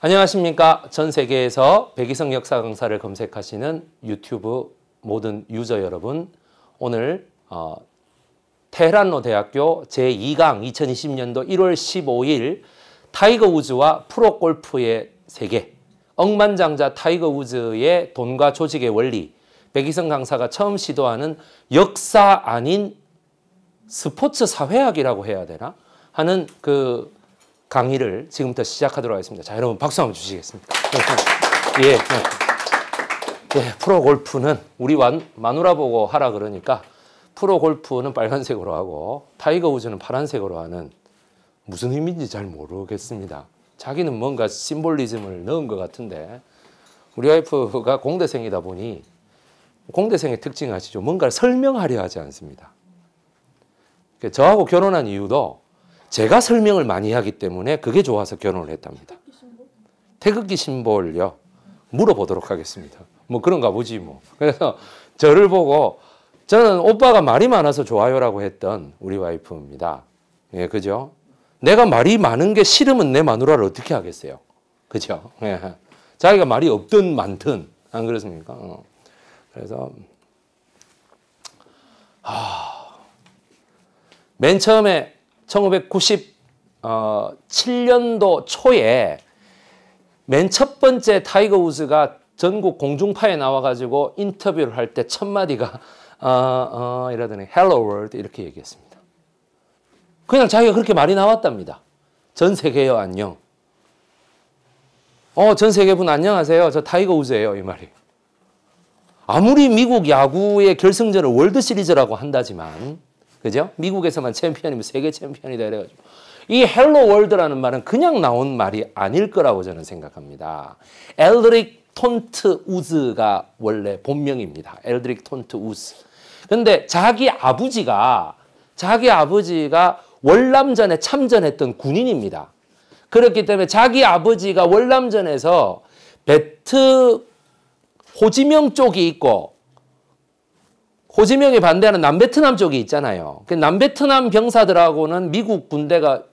안녕하십니까. 전 세계에서 백이성 역사 강사를 검색하시는 유튜브 모든 유저 여러분. 오늘 어, 테란노 대학교 제2강 2020년도 1월 15일 타이거 우즈와 프로 골프의 세계 억만장자 타이거 우즈의 돈과 조직의 원리 백이성 강사가 처음 시도하는 역사 아닌 스포츠 사회학이라고 해야 되나 하는 그 강의를 지금부터 시작하도록 하겠습니다. 자, 여러분 박수 한번 주시겠습니까? 네, 네. 예. 네. 예, 프로 골프는 우리 완, 마누라 보고 하라 그러니까 프로 골프는 빨간색으로 하고 타이거 우즈는 파란색으로 하는 무슨 의미인지 잘 모르겠습니다. 자기는 뭔가 심볼리즘을 넣은 것 같은데 우리 와이프가 공대생이다 보니 공대생의 특징 아시죠? 뭔가를 설명하려 하지 않습니다. 그 저하고 결혼한 이유도 제가 설명을 많이 하기 때문에 그게 좋아서 결혼을 했답니다. 태극기 심볼요. 물어보도록 하겠습니다. 뭐 그런가 보지 뭐. 그래서 저를 보고 저는 오빠가 말이 많아서 좋아요라고 했던 우리 와이프입니다. 예, 그죠? 내가 말이 많은 게 싫으면 내 마누라를 어떻게 하겠어요? 그죠? 예. 자기가 말이 없든 많든 안 그렇습니까? 어. 그래서 하... 맨 처음에 1997년도 어, 초에 맨 첫 번째 타이거 우즈가 전국 공중파에 나와가지고 인터뷰를 할 때 첫 마디가 어, 어, 이러더니 Hello World 이렇게 얘기했습니다. 그냥 자기가 그렇게 말이 나왔답니다. 전 세계여 안녕. 어, 전 세계분 안녕하세요. 저 타이거 우즈예요. 이 말이. 아무리 미국 야구의 결승전을 월드 시리즈라고 한다지만 그죠? 미국에서만 챔피언이면 세계 챔피언이다 이래가지고 이 헬로 월드라는 말은 그냥 나온 말이 아닐 거라고 저는 생각합니다. 엘드릭 톤트 우즈가 원래 본명입니다. 엘드릭 톤트 우즈. 근데 자기 아버지가 자기 아버지가 월남전에 참전했던 군인입니다. 그렇기 때문에 자기 아버지가 월남전에서 베트 호지명 쪽이 있고 호지명이 반대하는 남베트남 쪽이 있잖아요. 그 남베트남 병사들하고는 미국 군대가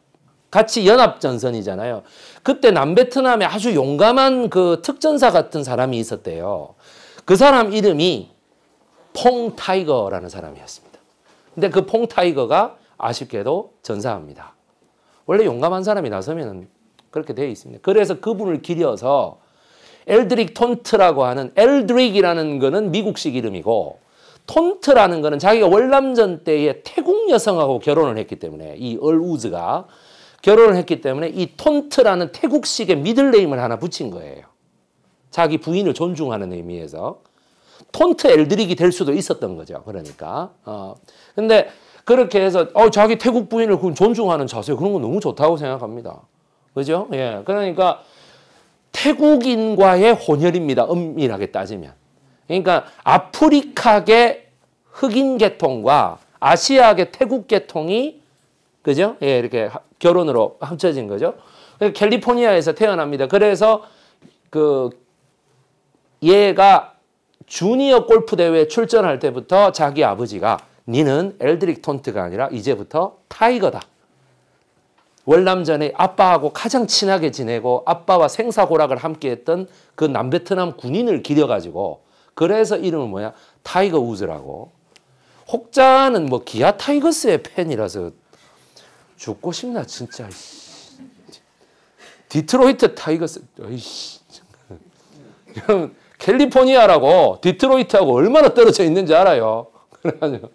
같이 연합전선이잖아요. 그때 남베트남에 아주 용감한 그 특전사 같은 사람이 있었대요. 그 사람 이름이 퐁 타이거라는 사람이었습니다. 근데 그 퐁 타이거가 아쉽게도 전사합니다. 원래 용감한 사람이 나서면 그렇게 되어 있습니다. 그래서 그분을 기려서 엘드릭 톤트라고 하는 엘드릭이라는 거는 미국식 이름이고 톤트라는 거는 자기가 월남전 때에 태국 여성하고 결혼을 했기 때문에 이 얼우즈가 결혼을 했기 때문에 이 톤트라는 태국식의 미들네임을 하나 붙인 거예요. 자기 부인을 존중하는 의미에서 톤트 엘드릭이 될 수도 있었던 거죠. 그러니까 어 근데 그렇게 해서 어 자기 태국 부인을 존중하는 자세 그런 거 너무 좋다고 생각합니다. 그죠? 예. 그러니까 태국인과의 혼혈입니다. 엄밀하게 따지면. 그러니까 아프리카계 흑인 계통과 아시아계 태국 계통이 그죠? 예, 이렇게 결혼으로 합쳐진 거죠. 캘리포니아에서 태어납니다. 그래서 그 얘가 주니어 골프 대회에 출전할 때부터 자기 아버지가 니는 엘드릭 톤트가 아니라 이제부터 타이거다. 월남전에 아빠하고 가장 친하게 지내고 아빠와 생사고락을 함께했던 그 남베트남 군인을 기려가지고 그래서 이름은 뭐야? 타이거 우즈라고. 혹자는 뭐 기아 타이거스의 팬이라서 죽고 싶나 진짜. 디트로이트 타이거스. 이씨. 캘리포니아라고 디트로이트하고 얼마나 떨어져 있는지 알아요. 그래가지고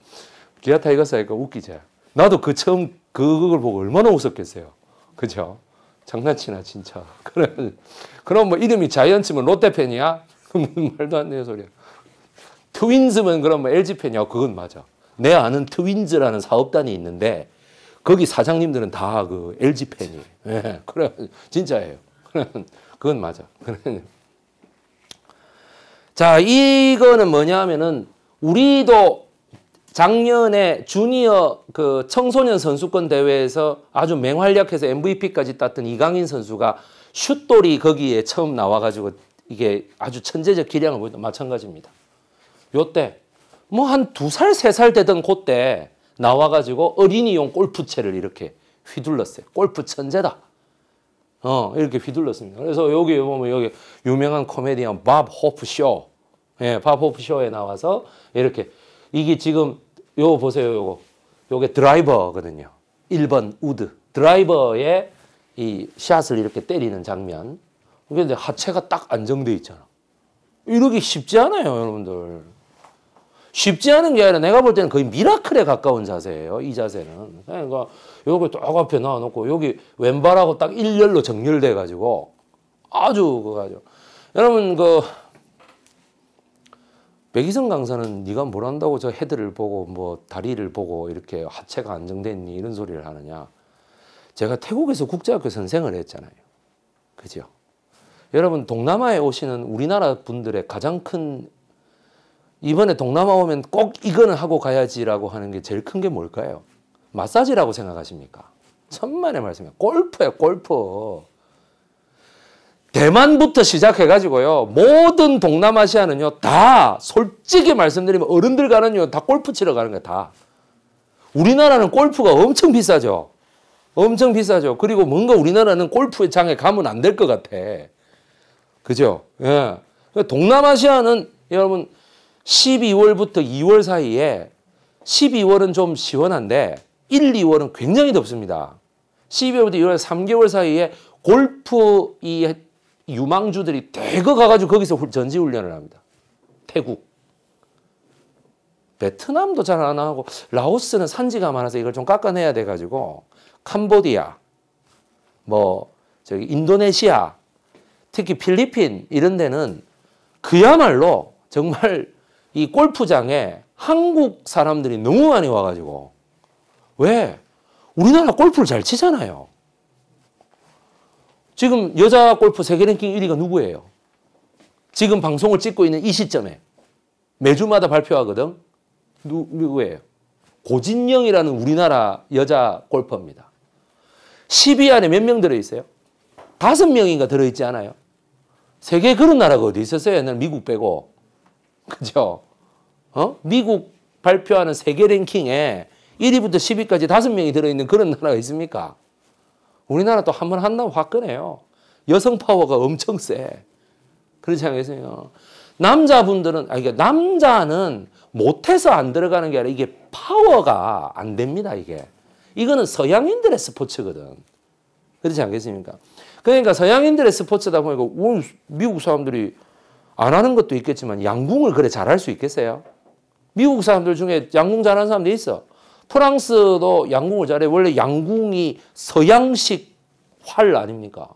기아 타이거스 니까 웃기지. 나도 그 처음 그걸 보고 얼마나 웃었겠어요. 그죠? 장난치나 진짜. 그럼 뭐 이름이 자이언츠면 롯데 팬이야? 말도 안 되는 소리야. 트윈즈면 그럼 LG 뭐 팬이야. 어, 그건 맞아. 내 아는 트윈즈라는 사업단이 있는데 거기 사장님들은 다그 LG 팬이에 예, 그래 진짜예요. 그건 맞아. 자, 이거는 뭐냐면은 우리도 작년에 주니어 그 청소년 선수권 대회에서 아주 맹활약해서 MVP까지 땄던 이강인 선수가 슛돌이 거기에 처음 나와가지고 이게 아주 천재적 기량을 보였다. 마찬가지입니다. 요 때 뭐 한 두 살, 세 살 되던 그때 나와가지고 어린이용 골프채를 이렇게 휘둘렀어요. 골프 천재다. 어, 이렇게 휘둘렀습니다. 그래서 여기 보면 여기 유명한 코미디언 밥 호프 쇼. 예, 밥 호프 쇼에 나와서 이렇게 이게 지금 요 보세요. 요거. 요게 드라이버거든요. 1번 우드. 드라이버의 이 샷을 이렇게 때리는 장면. 근데 하체가 딱 안정돼 있잖아. 이러기 쉽지 않아요, 여러분들. 쉽지 않은 게 아니라 내가 볼 때는 거의 미라클에 가까운 자세예요. 이 자세는. 네, 그러니까 여기 똑 앞에 놔놓고 여기 왼발하고 딱 일렬로 정렬돼 가지고 아주 그거죠. 여러분 그 백이성 강사는 네가 뭘 한다고 저 헤드를 보고 뭐 다리를 보고 이렇게 하체가 안정됐니 이런 소리를 하느냐. 제가 태국에서 국제학교 선생을 했잖아요. 그죠? 여러분 동남아에 오시는 우리나라 분들의 가장 큰 이번에 동남아 오면 꼭 이거는 하고 가야지라고 하는 게 제일 큰 게 뭘까요? 마사지라고 생각하십니까? 천만의 말씀이에요. 골프예요, 골프. 대만부터 시작해가지고요. 모든 동남아시아는요. 다 솔직히 말씀드리면 어른들 가는요. 다 골프 치러 가는 거예요. 다. 우리나라는 골프가 엄청 비싸죠. 엄청 비싸죠. 그리고 뭔가 우리나라는 골프의 장에 가면 안 될 것 같아. 그죠? 예. 그러니까 동남아시아는 여러분 12월부터 2월 사이에 12월은 좀 시원한데 1, 2월은 굉장히 덥습니다. 12월부터 2월 3개월 사이에 골프 이 유망주들이 대거 가가지고 거기서 전지훈련을 합니다. 태국. 베트남도 잘 안 하고 라오스는 산지가 많아서 이걸 좀 깎아내야 돼가지고 캄보디아, 뭐 저기 인도네시아 특히 필리핀 이런 데는 그야말로 정말 이 골프장에 한국 사람들이 너무 많이 와가지고 왜 우리나라 골프를 잘 치잖아요. 지금 여자 골프 세계 랭킹 1위가 누구예요? 지금 방송을 찍고 있는 이 시점에 매주마다 발표하거든. 누, 누구예요? 고진영이라는 우리나라 여자 골퍼입니다. 10위 안에 몇 명 들어있어요? 다섯 명인가 들어있지 않아요? 세계 그런 나라가 어디 있었어요? 옛날 미국 빼고. 그죠? 어? 미국 발표하는 세계 랭킹에 1위부터 10위까지 5명이 들어있는 그런 나라가 있습니까? 우리나라 또한번 한다면 화끈해요. 여성 파워가 엄청 세. 그렇지 않겠어요? 남자분들은, 아, 그러 그러니까 남자는 못해서 안 들어가는 게 아니라 이게 파워가 안 됩니다, 이게. 이거는 서양인들의 스포츠거든. 그렇지 않겠습니까? 그러니까 서양인들의 스포츠다 보니까 미국 사람들이 안 하는 것도 있겠지만 양궁을 그래 잘할 수 있겠어요? 미국 사람들 중에 양궁 잘하는 사람도 있어. 프랑스도 양궁을 잘해. 원래 양궁이 서양식 활 아닙니까?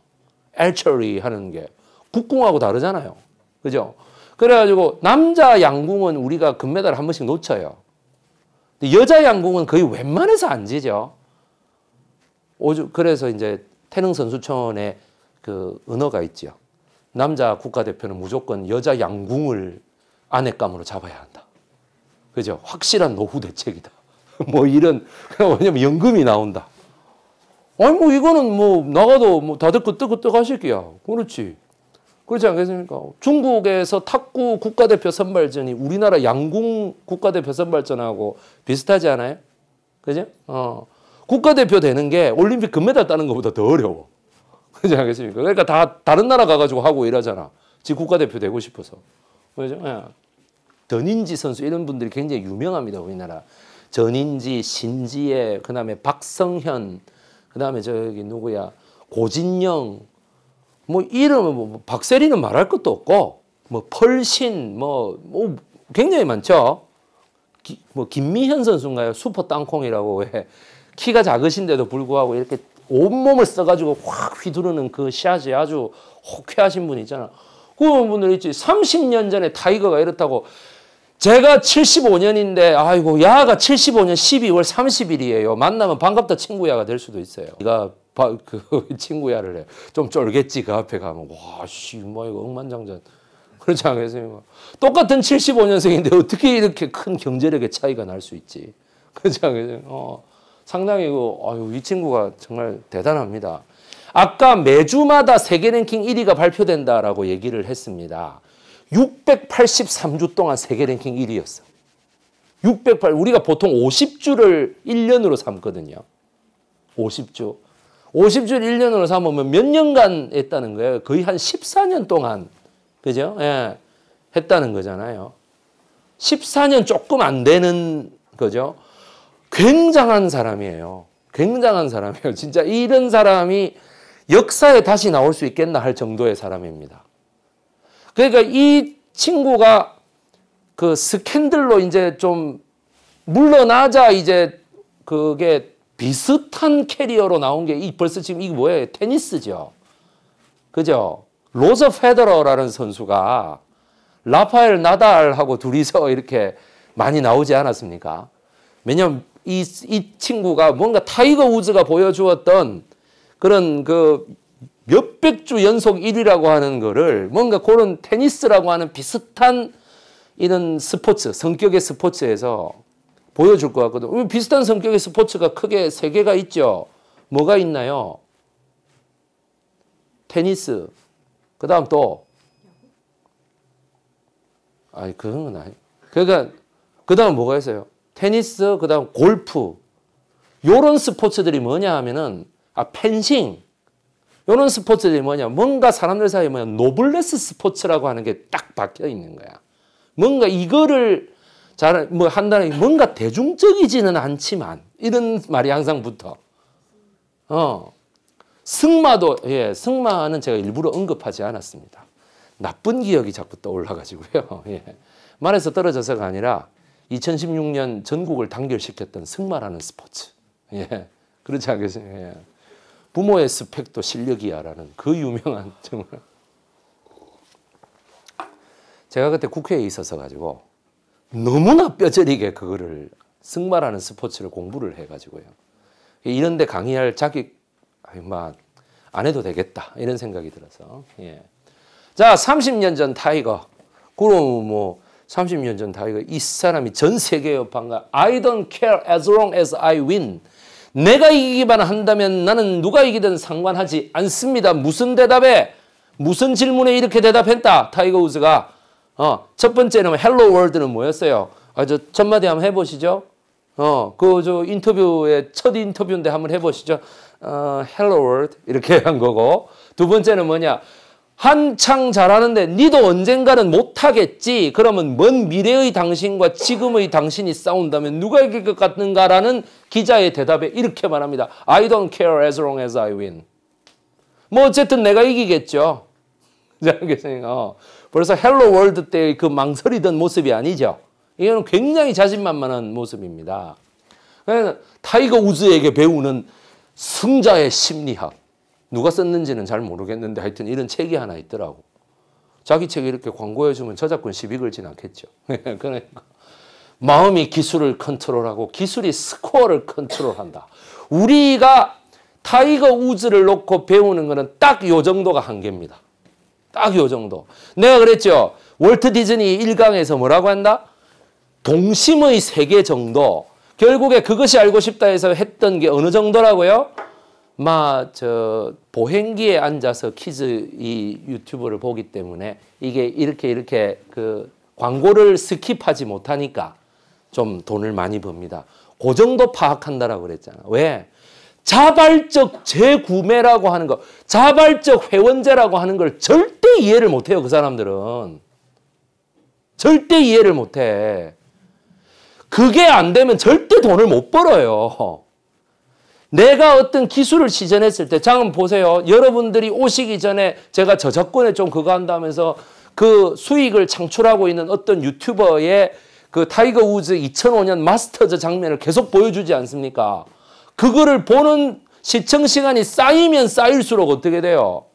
엘처리 하는 게 국궁하고 다르잖아요. 그죠? 그래가지고 남자 양궁은 우리가 금메달 한 번씩 놓쳐요. 여자 양궁은 거의 웬만해서 안 지죠. 오죽 그래서 이제 태릉 선수촌에 그 은어가 있지요. 남자 국가대표는 무조건 여자 양궁을 안내감으로 잡아야 한다. 그죠? 확실한 노후 대책이다. 뭐 이런 왜냐면 연금이 나온다. 아니 뭐 이거는 뭐 나가도 뭐 다들 끄떡끄떡 하실게야. 그렇지. 그렇지 않겠습니까? 중국에서 탁구 국가대표 선발전이 우리나라 양궁 국가대표 선발전하고 비슷하지 않아요? 그죠? 어. 국가대표 되는 게 올림픽 금메달 따는 것보다 더 어려워. 그렇지 않겠습니까? 그러니까 다 다른 나라 가가지고 하고 일하잖아. 지 국가대표 되고 싶어서. 그죠? 예. 전인지 선수 이런 분들이 굉장히 유명합니다. 우리나라. 전인지, 신지혜, 그 다음에 박성현, 그 다음에 저기 누구야, 고진영, 뭐이름뭐 박세리는 말할 것도 없고, 뭐 펄신, 뭐, 뭐 굉장히 많죠. 기, 뭐 김미현 선수인가요? 슈퍼 땅콩이라고 왜 키가 작으신데도 불구하고 이렇게 온몸을 써가지고 확 휘두르는 그 샷이 아주 호쾌하신 분이 있잖아. 그런 분들 있지. 30년 전에 타이거가 이렇다고 제가 75년인데 아이고 야가 75년 12월 30일이에요. 만나면 반갑다 친구야가 될 수도 있어요. 네가 바, 그 친구야를 해. 좀 쫄겠지 그 앞에 가면 와 씨 뭐 이거 억만장전. 그렇지 않겠습니까? 똑같은 75년생인데 어떻게 이렇게 큰 경제력의 차이가 날 수 있지? 그렇지 않겠습니까? 어. 상당히 아유, 이 친구가 정말 대단합니다. 아까 매주마다 세계 랭킹 1위가 발표된다라고 얘기를 했습니다. 683주 동안 세계 랭킹 1위였어. 608 우리가 보통 50주를 1년으로 삼거든요. 50주. 50주를 1년으로 삼으면 몇 년간 했다는 거예요. 거의 한 14년 동안. 그죠? 예. 했다는 거잖아요. 14년 조금 안 되는 거죠. 굉장한 사람이에요. 굉장한 사람이에요. 진짜 이런 사람이 역사에 다시 나올 수 있겠나 할 정도의 사람입니다. 그러니까 이 친구가 그 스캔들로 이제 좀 물러나자 이제 그게 비슷한 캐리어로 나온 게 이 벌써 지금 이게 뭐예요? 테니스죠. 그죠? 로저 페더러라는 선수가 라파엘 나달하고 둘이서 이렇게 많이 나오지 않았습니까? 왜냐면 이, 이 친구가 뭔가 타이거 우즈가 보여주었던 그런 그 몇백 주 연속 1위라고 하는 거를 뭔가 그런 테니스라고 하는 비슷한 이런 스포츠, 성격의 스포츠에서 보여줄 것 같거든요. 비슷한 성격의 스포츠가 크게 세 개가 있죠. 뭐가 있나요? 테니스. 그 다음 또. 아니, 그런 건 아니. 그러니까, 그 다음 뭐가 있어요? 테니스, 그 다음 골프 요런 스포츠들이 뭐냐 하면은 아 펜싱 요런 스포츠들이 뭐냐 뭔가 사람들 사이에 뭐냐 노블레스 스포츠라고 하는 게 딱 박혀 있는 거야. 뭔가 이거를 잘 뭐 한다는 게 뭔가 대중적이지는 않지만 이런 말이 항상 붙어. 어. 승마도 예, 승마는 제가 일부러 언급하지 않았습니다. 나쁜 기억이 자꾸 떠올라 가지고요. 예. 말에서 떨어져서가 아니라 2016년 전국을 단결시켰던 승마라는 스포츠. 예. 그렇지 않겠습니까? 예. 부모의 스펙도 실력이야라는 그 유명한 정말. 제가 그때 국회에 있어서 가지고 너무나 뼈저리게 그거를 승마라는 스포츠를 공부를 해가지고요. 이런데 강의할 자기 막안 뭐, 해도 되겠다 이런 생각이 들어서. 예. 자, 30년 전 타이거. 그럼 뭐 30년 전 다윗이 이 사람이 전 세계 여파인가 I don't care as long as I win. 내가 이기기만 한다면 나는 누가 이기든 상관하지 않습니다. 무슨 대답에 무슨 질문에 이렇게 대답했다. 타이거 우즈가 어, 첫 번째는 헬로 월드는 뭐였어요? 아, 저 첫마디 한번 해보시죠. 어, 그 저 인터뷰의 첫 인터뷰인데 한번 해보시죠. 어, 헬로 월드 이렇게 한 거고 두 번째는 뭐냐? 한창 잘하는데 니도 언젠가는 못하겠지. 그러면 먼 미래의 당신과 지금의 당신이 싸운다면 누가 이길 것 같은가라는 기자의 대답에 이렇게 말합니다. I don't care as long as I win. 뭐 어쨌든 내가 이기겠죠. 어, 벌써 헬로 월드 때의 그 망설이던 모습이 아니죠. 이거는 굉장히 자신만만한 모습입니다. 타이거 우즈에게 배우는 승자의 심리학. 누가 썼는지는 잘 모르겠는데 하여튼 이런 책이 하나 있더라고. 자기 책 이렇게 광고해주면 저작권 시비 걸진 않겠죠. 그러니까 마음이 기술을 컨트롤하고 기술이 스코어를 컨트롤한다. 우리가 타이거 우즈를 놓고 배우는 거는 딱 요 정도가 한계입니다. 딱 요 정도. 내가 그랬죠. 월트 디즈니 1강에서 뭐라고 한다? 동심의 세계 정도. 결국에 그것이 알고 싶다 해서 했던 게 어느 정도라고요? 마저 보행기에 앉아서 키즈 이 유튜브를 보기 때문에 이게 이렇게 이렇게 그 광고를 스킵하지 못하니까 좀 돈을 많이 법니다. 그 정도 파악한다라고 그랬잖아. 왜? 자발적 재구매라고 하는 거, 자발적 회원제라고 하는 걸 절대 이해를 못해요. 그 사람들은. 절대 이해를 못해. 그게 안 되면 절대 돈을 못 벌어요. 내가 어떤 기술을 시전했을 때, 장은 보세요. 여러분들이 오시기 전에 제가 저작권에 좀 그거 한다면서 그 수익을 창출하고 있는 어떤 유튜버의 그 타이거 우즈 2005년 마스터즈 장면을 계속 보여주지 않습니까? 그거를 보는 시청 시간이 쌓이면 쌓일수록 어떻게 돼요?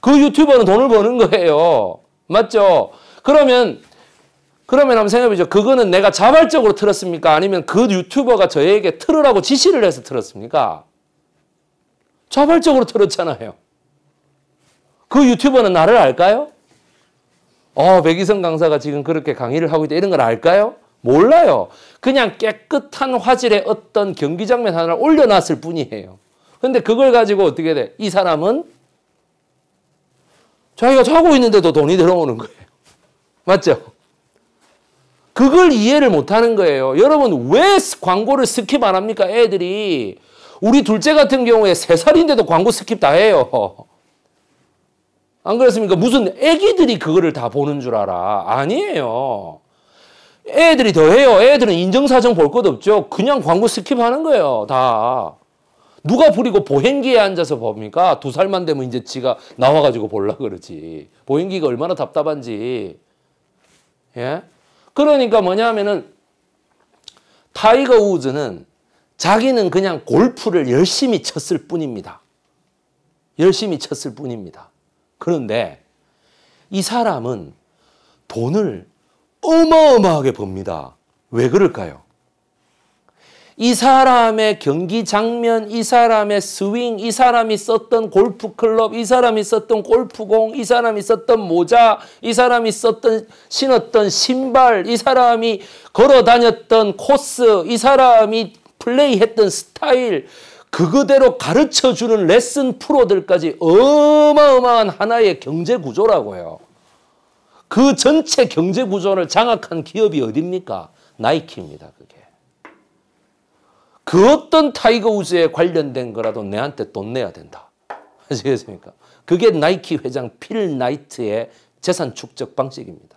그 유튜버는 돈을 버는 거예요. 맞죠? 그러면 그러면 한번 생각해보죠. 그거는 내가 자발적으로 틀었습니까? 아니면 그 유튜버가 저에게 틀으라고 지시를 해서 틀었습니까? 자발적으로 틀었잖아요. 그 유튜버는 나를 알까요? 어, 백이성 강사가 지금 그렇게 강의를 하고 있다 이런 걸 알까요? 몰라요. 그냥 깨끗한 화질의 어떤 경기 장면 하나를 올려놨을 뿐이에요. 근데 그걸 가지고 어떻게 돼? 이 사람은 자기가 자고 있는데도 돈이 들어오는 거예요. 맞죠? 그걸 이해를 못하는 거예요. 여러분 왜 광고를 스킵 안 합니까? 애들이 우리 둘째 같은 경우에 세 살인데도 광고 스킵 다 해요. 안 그렇습니까? 무슨 애기들이 그거를 다 보는 줄 알아? 아니에요. 애들이 더 해요. 애들은 인정사정볼것 없죠. 그냥 광고 스킵하는 거예요. 다. 누가 부리고 보행기에 앉아서 봅니까? 두 살만 되면 이제 지가 나와가지고 볼라 그러지. 보행기가 얼마나 답답한지. 예? 그러니까 뭐냐면은 타이거 우즈는 자기는 그냥 골프를 열심히 쳤을 뿐입니다. 열심히 쳤을 뿐입니다. 그런데 이 사람은 돈을 어마어마하게 법니다. 왜 그럴까요? 이 사람의 경기 장면, 이 사람의 스윙, 이 사람이 썼던 골프 클럽, 이 사람이 썼던 골프공, 이 사람이 썼던 모자, 이 사람이 썼던 신었던 신발, 이 사람이 걸어 다녔던 코스, 이 사람이 플레이했던 스타일 그거대로 가르쳐 주는 레슨 프로들까지 어마어마한 하나의 경제 구조라고요. 그 전체 경제 구조를 장악한 기업이 어딥니까? 나이키입니다. 그 어떤 타이거 우즈에 관련된 거라도 내한테 돈 내야 된다. 아시겠습니까? 그게 나이키 회장 필 나이트의 재산 축적 방식입니다.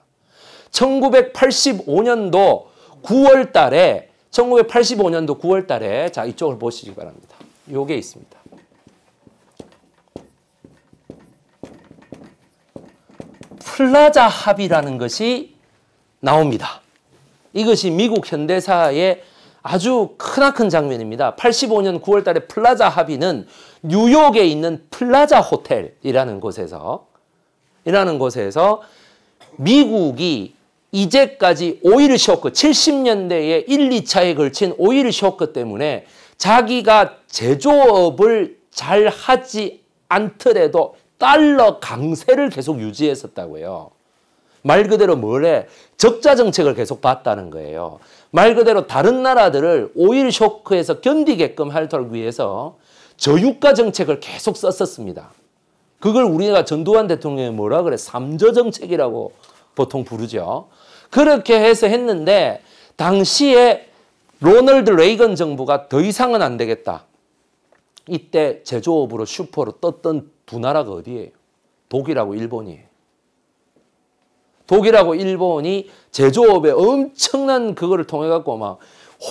1985년도 9월 달에 1985년도 9월 달에 자 이쪽을 보시기 바랍니다. 요게 있습니다. 플라자 합의라는 것이 나옵니다. 이것이 미국 현대사의 아주 크나큰 장면입니다. 85년 9월 달에 플라자 합의는 뉴욕에 있는 플라자 호텔이라는 곳에서 이라는 곳에서 미국이 이제까지 오일 쇼크 70년대에 1, 2차에 걸친 오일 쇼크 때문에 자기가 제조업을 잘 하지 않더라도 달러 강세를 계속 유지했었다고요. 말 그대로 뭐래 적자 정책을 계속 봤다는 거예요. 말 그대로 다른 나라들을 오일 쇼크에서 견디게끔 하도록 위해서 저유가 정책을 계속 썼었습니다. 그걸 우리가 전두환 대통령이 뭐라 그래? 삼저 정책이라고 보통 부르죠. 그렇게 해서 했는데 당시에 로널드 레이건 정부가 더 이상은 안 되겠다. 이때 제조업으로 슈퍼로 떴던 두 나라가 어디예요? 독일하고 일본이에요. 독일하고 일본이 제조업에 엄청난 그거를 통해 갖고 막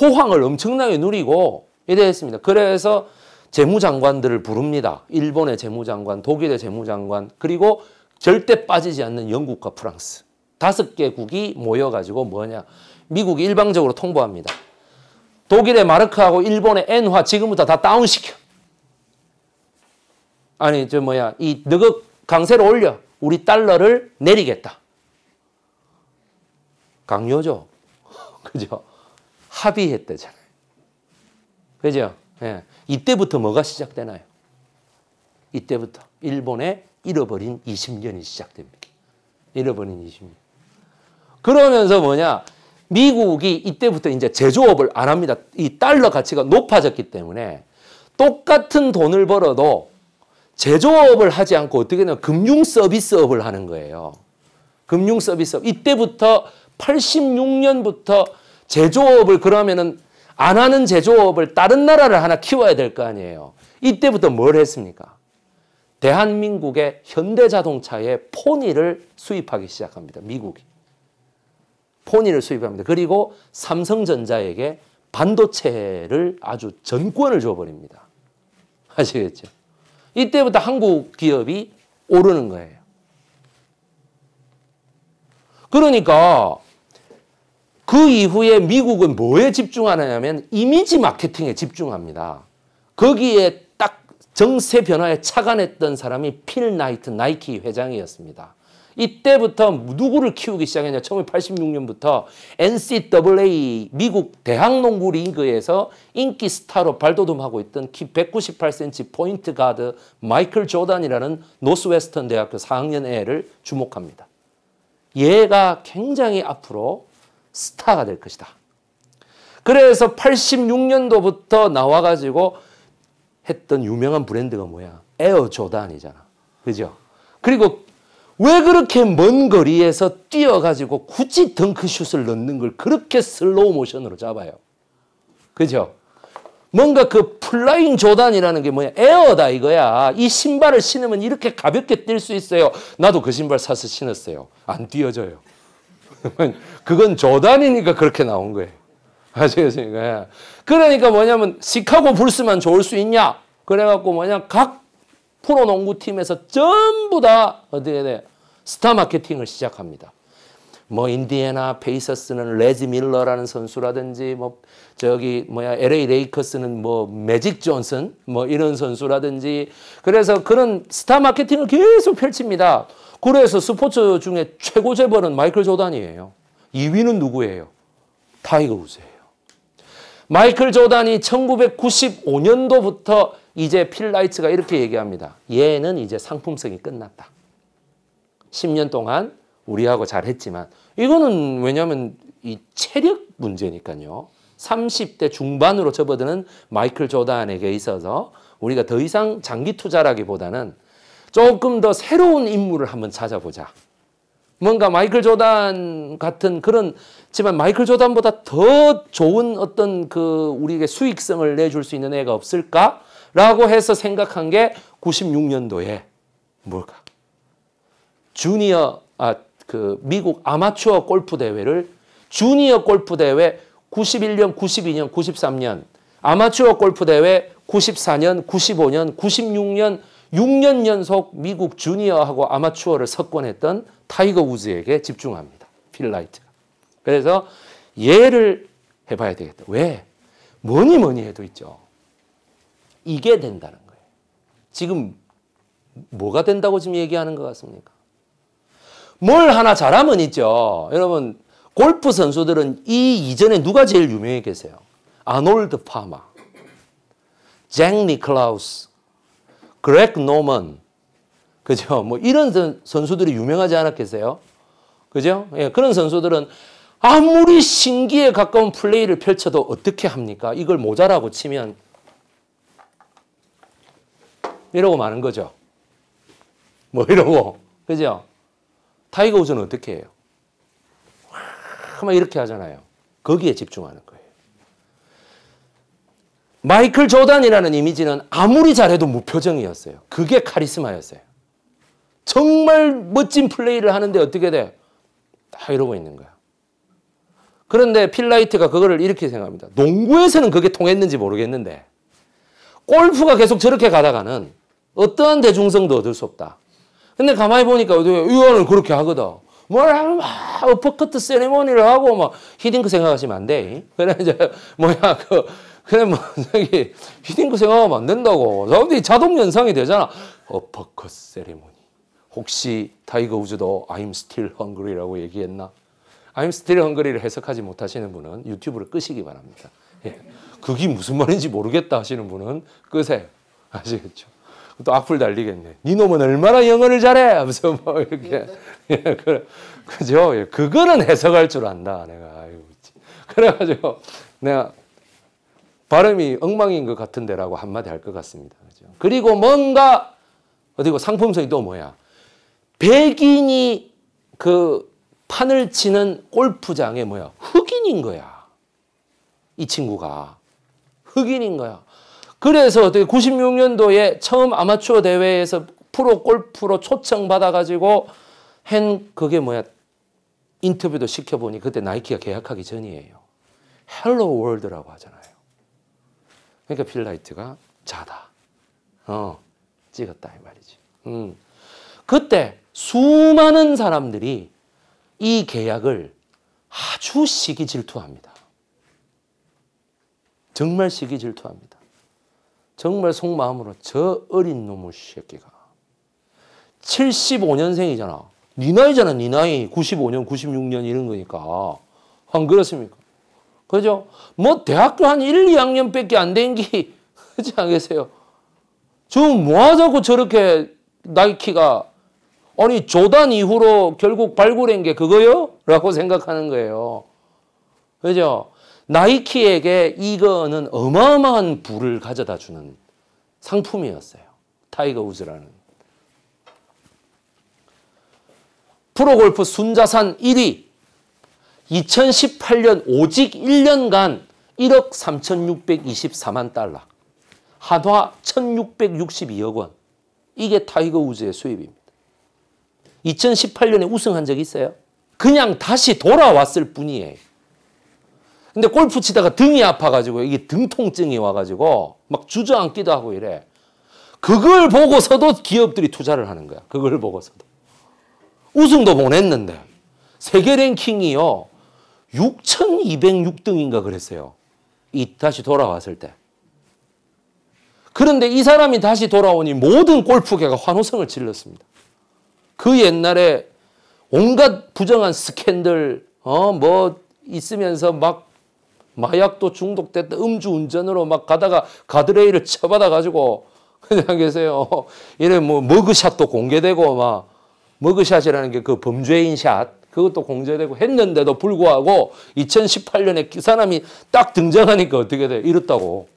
호황을 엄청나게 누리고 이래 습니다 그래서 재무장관들을 부릅니다. 일본의 재무장관, 독일의 재무장관, 그리고 절대 빠지지 않는 영국과 프랑스. 다섯 개국이 모여가지고 뭐냐. 미국이 일방적으로 통보합니다. 독일의 마르크하고 일본의 엔화 지금부터 다 다운시켜. 아니, 저 뭐야. 이 너극 강세를 올려. 우리 달러를 내리겠다. 강요죠. 그죠? 합의했대잖아요. 그죠? 예. 이때부터 뭐가 시작되나요? 이때부터 일본의 잃어버린 20년이 시작됩니다. 잃어버린 20년. 그러면서 뭐냐? 미국이 이때부터 이제 제조업을 안 합니다. 이 달러 가치가 높아졌기 때문에 똑같은 돈을 벌어도 제조업을 하지 않고 어떻게 냐 금융 서비스업을 하는 거예요. 금융 서비스업. 이때부터 86년부터 제조업을 그러면은 안 하는 제조업을 다른 나라를 하나 키워야 될 거 아니에요. 이때부터 뭘 했습니까? 대한민국의 현대자동차의 포니를 수입하기 시작합니다. 미국이. 포니를 수입합니다. 그리고 삼성전자에게 반도체를 아주 전권을 줘버립니다. 아시겠죠? 이때부터 한국 기업이 오르는 거예요. 그러니까 그 이후에 미국은 뭐에 집중하느냐면 이미지 마케팅에 집중합니다. 거기에 딱 정세 변화에 착안했던 사람이 필 나이트 나이키 회장이었습니다. 이때부터 누구를 키우기 시작했냐. 1986년부터 NCAA 미국 대학농구 리그에서 인기 스타로 발돋움하고 있던 키 198cm 포인트 가드 마이클 조단이라는 노스웨스턴 대학교 4학년 애를 주목합니다. 얘가 굉장히 앞으로 스타가 될 것이다. 그래서 86년도부터 나와가지고 했던 유명한 브랜드가 뭐야? 에어 조단이잖아. 그죠? 그리고 왜 그렇게 먼 거리에서 뛰어가지고 굳이 덩크슛을 넣는 걸 그렇게 슬로우 모션으로 잡아요? 그죠? 뭔가 그 플라잉 조단이라는 게뭐야 에어다 이거야 이 신발을 신으면 이렇게 가볍게 뛸 수 있어요 나도 그 신발 사서 신었어요 안 뛰어져요 그건 조단이니까 그렇게 나온 거예요 아시겠습니까 그러니까 뭐냐면 시카고 불스만 좋을 수 있냐 그래갖고 뭐냐 각 프로농구팀에서 전부 다 어디에 돼 스타 마케팅을 시작합니다 뭐 인디애나 페이서스는 레지 밀러라는 선수라든지 뭐 저기 뭐야 LA 레이커스는 뭐 매직 존슨 뭐 이런 선수라든지 그래서 그런 스타 마케팅을 계속 펼칩니다. 그래서 스포츠 중에 최고 재벌은 마이클 조단이에요. 2위는 누구예요? 타이거 우즈예요. 마이클 조단이 1995년도부터 이제 필라이츠가 이렇게 얘기합니다. 얘는 이제 상품성이 끝났다. 10년 동안 우리하고 잘했지만 이거는 왜냐하면 이 체력 문제니까요. 30대 중반으로 접어드는 마이클 조단에게 있어서 우리가 더 이상 장기 투자라기보다는 조금 더 새로운 인물을 한번 찾아보자. 뭔가 마이클 조단 같은 그런 지만 마이클 조단보다 더 좋은 어떤 그 우리에게 수익성을 내줄 수 있는 애가 없을까라고 해서 생각한 게 96년도에 뭘까? 주니어 아 그 미국 아마추어 골프 대회를 주니어 골프 대회 91년, 92년, 93년 아마추어 골프 대회 94년, 95년, 96년 6년 연속 미국 주니어하고 아마추어를 석권했던 타이거 우즈에게 집중합니다. 필라이트가. 그래서 예를 해봐야 되겠다. 왜? 뭐니 뭐니 해도 있죠. 이게 된다는 거예요. 지금 뭐가 된다고 지금 얘기하는 것 같습니까? 뭘 하나 잘하면 있죠. 여러분 골프 선수들은 이 이전에 누가 제일 유명해 계세요? 아놀드 파마, 잭 니클라우스, 그렉 노먼, 그죠? 뭐 이런 선수들이 유명하지 않았겠어요? 그죠? 예, 그런 선수들은 아무리 신기에 가까운 플레이를 펼쳐도 어떻게 합니까? 이걸 모자라고 치면 이러고 마는 거죠. 뭐 이러고. 그죠? 타이거 우즈는 어떻게 해요? 막 이렇게 하잖아요. 거기에 집중하는 거예요. 마이클 조단이라는 이미지는 아무리 잘해도 무표정이었어요. 그게 카리스마였어요. 정말 멋진 플레이를 하는데 어떻게 돼? 다 이러고 있는 거야. 그런데 필라이트가 그거를 이렇게 생각합니다. 농구에서는 그게 통했는지 모르겠는데 골프가 계속 저렇게 가다가는 어떠한 대중성도 얻을 수 없다. 근데 가만히 보니까 의원은 그렇게 하거든. 뭘 하면 막 어퍼커트 세레모니를 하고 막 히딩크 생각하시면 안 돼. 그래 이제 뭐야 그 그래 뭐 저기 히딩크 생각하면 안 된다고. 사람들이 자동 연상이 되잖아. 어퍼컷 세리머니. 혹시 타이거 우즈도 I'm still hungry라고 얘기했나? I'm still hungry를 해석하지 못하시는 분은 유튜브를 끄시기 바랍니다. 예. 그게 무슨 말인지 모르겠다 하시는 분은 끄세요. 아시겠죠? 또 악플 달리겠네. 네 놈은 얼마나 영어를 잘해? 하면서 뭐 이렇게. 네, 네. 예, 그래. 그죠? 예, 그거는 해석할 줄 안다, 내가. 그래가지고 내가 발음이 엉망인 것 같은데라고 한마디 할 것 같습니다. 그죠? 그리고 뭔가, 어디고 그 상품성이 또 뭐야? 백인이 그 판을 치는 골프장에 뭐야? 흑인인 거야. 이 친구가. 흑인인 거야. 그래서 96년도에 처음 아마추어 대회에서 프로 골프로 초청받아가지고 한 그게 뭐야 인터뷰도 시켜보니 그때 나이키가 계약하기 전이에요. 헬로 월드라고 하잖아요. 그러니까 필라이트가 자다. 어, 찍었다 이 말이지. 음. 그때 수많은 사람들이 이 계약을 아주 시기 질투합니다. 정말 시기 질투합니다. 정말 속마음으로 저 어린 놈의 새끼가 75년생이잖아. 네 나이잖아, 네 나이. 95년, 96년 이런 거니까. 안 그렇습니까? 그죠? 뭐 대학교 한 1, 2학년밖에 안 된기 그지 않겠어요? 지 뭐하자고 저렇게 나이키가 아니 조단 이후로 결국 발굴한 게 그거요? 라고 생각하는 거예요. 그죠? 나이키에게 이거는 어마어마한 부를 가져다 주는 상품이었어요. 타이거 우즈라는. 프로골프 순자산 1위. 2018년 오직 1년간 1억 3,624만 달러. 한화 1,662억 원. 이게 타이거 우즈의 수입입니다. 2018년에 우승한 적 있어요? 그냥 다시 돌아왔을 뿐이에요. 근데 골프 치다가 등이 아파가지고 이게 등통증이 와가지고 막 주저앉기도 하고 이래. 그걸 보고서도 기업들이 투자를 하는 거야. 그걸 보고서도. 우승도 보냈는데 세계 랭킹이요. 6,206등인가 그랬어요. 이 다시 돌아왔을 때. 그런데 이 사람이 다시 돌아오니 모든 골프계가 환호성을 질렀습니다. 그 옛날에 온갖 부정한 스캔들, 어, 뭐 있으면서 막 마약도 중독됐다. 음주운전으로 막 가다가 가드레일을 쳐받아가지고 그냥 계세요. 이래 뭐 머그샷도 공개되고 막 머그샷이라는 게 그 범죄인 샷 그것도 공개되고 했는데도 불구하고 2018년에 그 사람이 딱 등장하니까 어떻게 돼 이렇다고.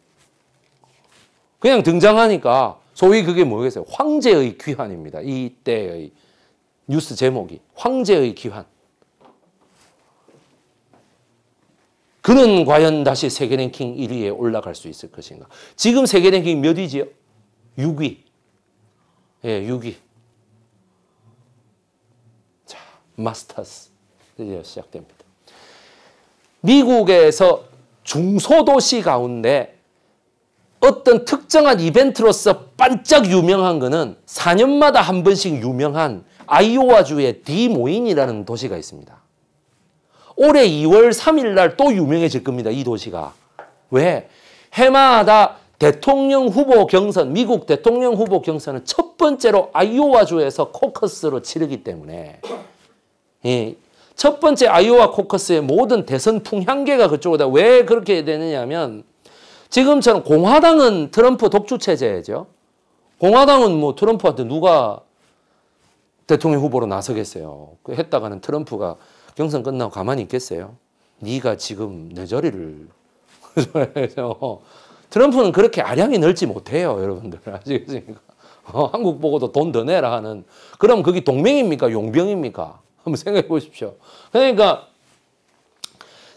그냥 등장하니까 소위 그게 뭐겠어요? 황제의 귀환입니다. 이때의 뉴스 제목이 황제의 귀환. 그는 과연 다시 세계 랭킹 1위에 올라갈 수 있을 것인가? 지금 세계 랭킹 몇 위지요? 6위. 예, 6위. 자, 마스터스 드디 시작됩니다. 미국에서 중소도시 가운데 어떤 특정한 이벤트로서 반짝 유명한 거는 4년마다 한 번씩 유명한 아이오와주의 디모인이라는 도시가 있습니다. 올해 2월 3일 날 또 유명해질 겁니다. 이 도시가. 왜? 해마다 대통령 후보 경선, 미국 대통령 후보 경선은 첫 번째로 아이오와주에서 코커스로 치르기 때문에 예, 첫 번째 아이오와 코커스의 모든 대선 풍향계가 그쪽으다왜 그렇게 되느냐 하면 지금처럼 공화당은 트럼프 독주체제죠. 공화당은 뭐 트럼프한테 누가 대통령 후보로 나서겠어요. 그 했다가는 트럼프가 경선 끝나고 가만히 있겠어요? 네가 지금 내 자리를 트럼프는 그렇게 아량이 넓지 못해요, 여러분들 아시겠습니까? 그러니까. 어, 한국 보고도 돈 더 내라 하는 그럼 그게 동맹입니까, 용병입니까? 한번 생각해 보십시오. 그러니까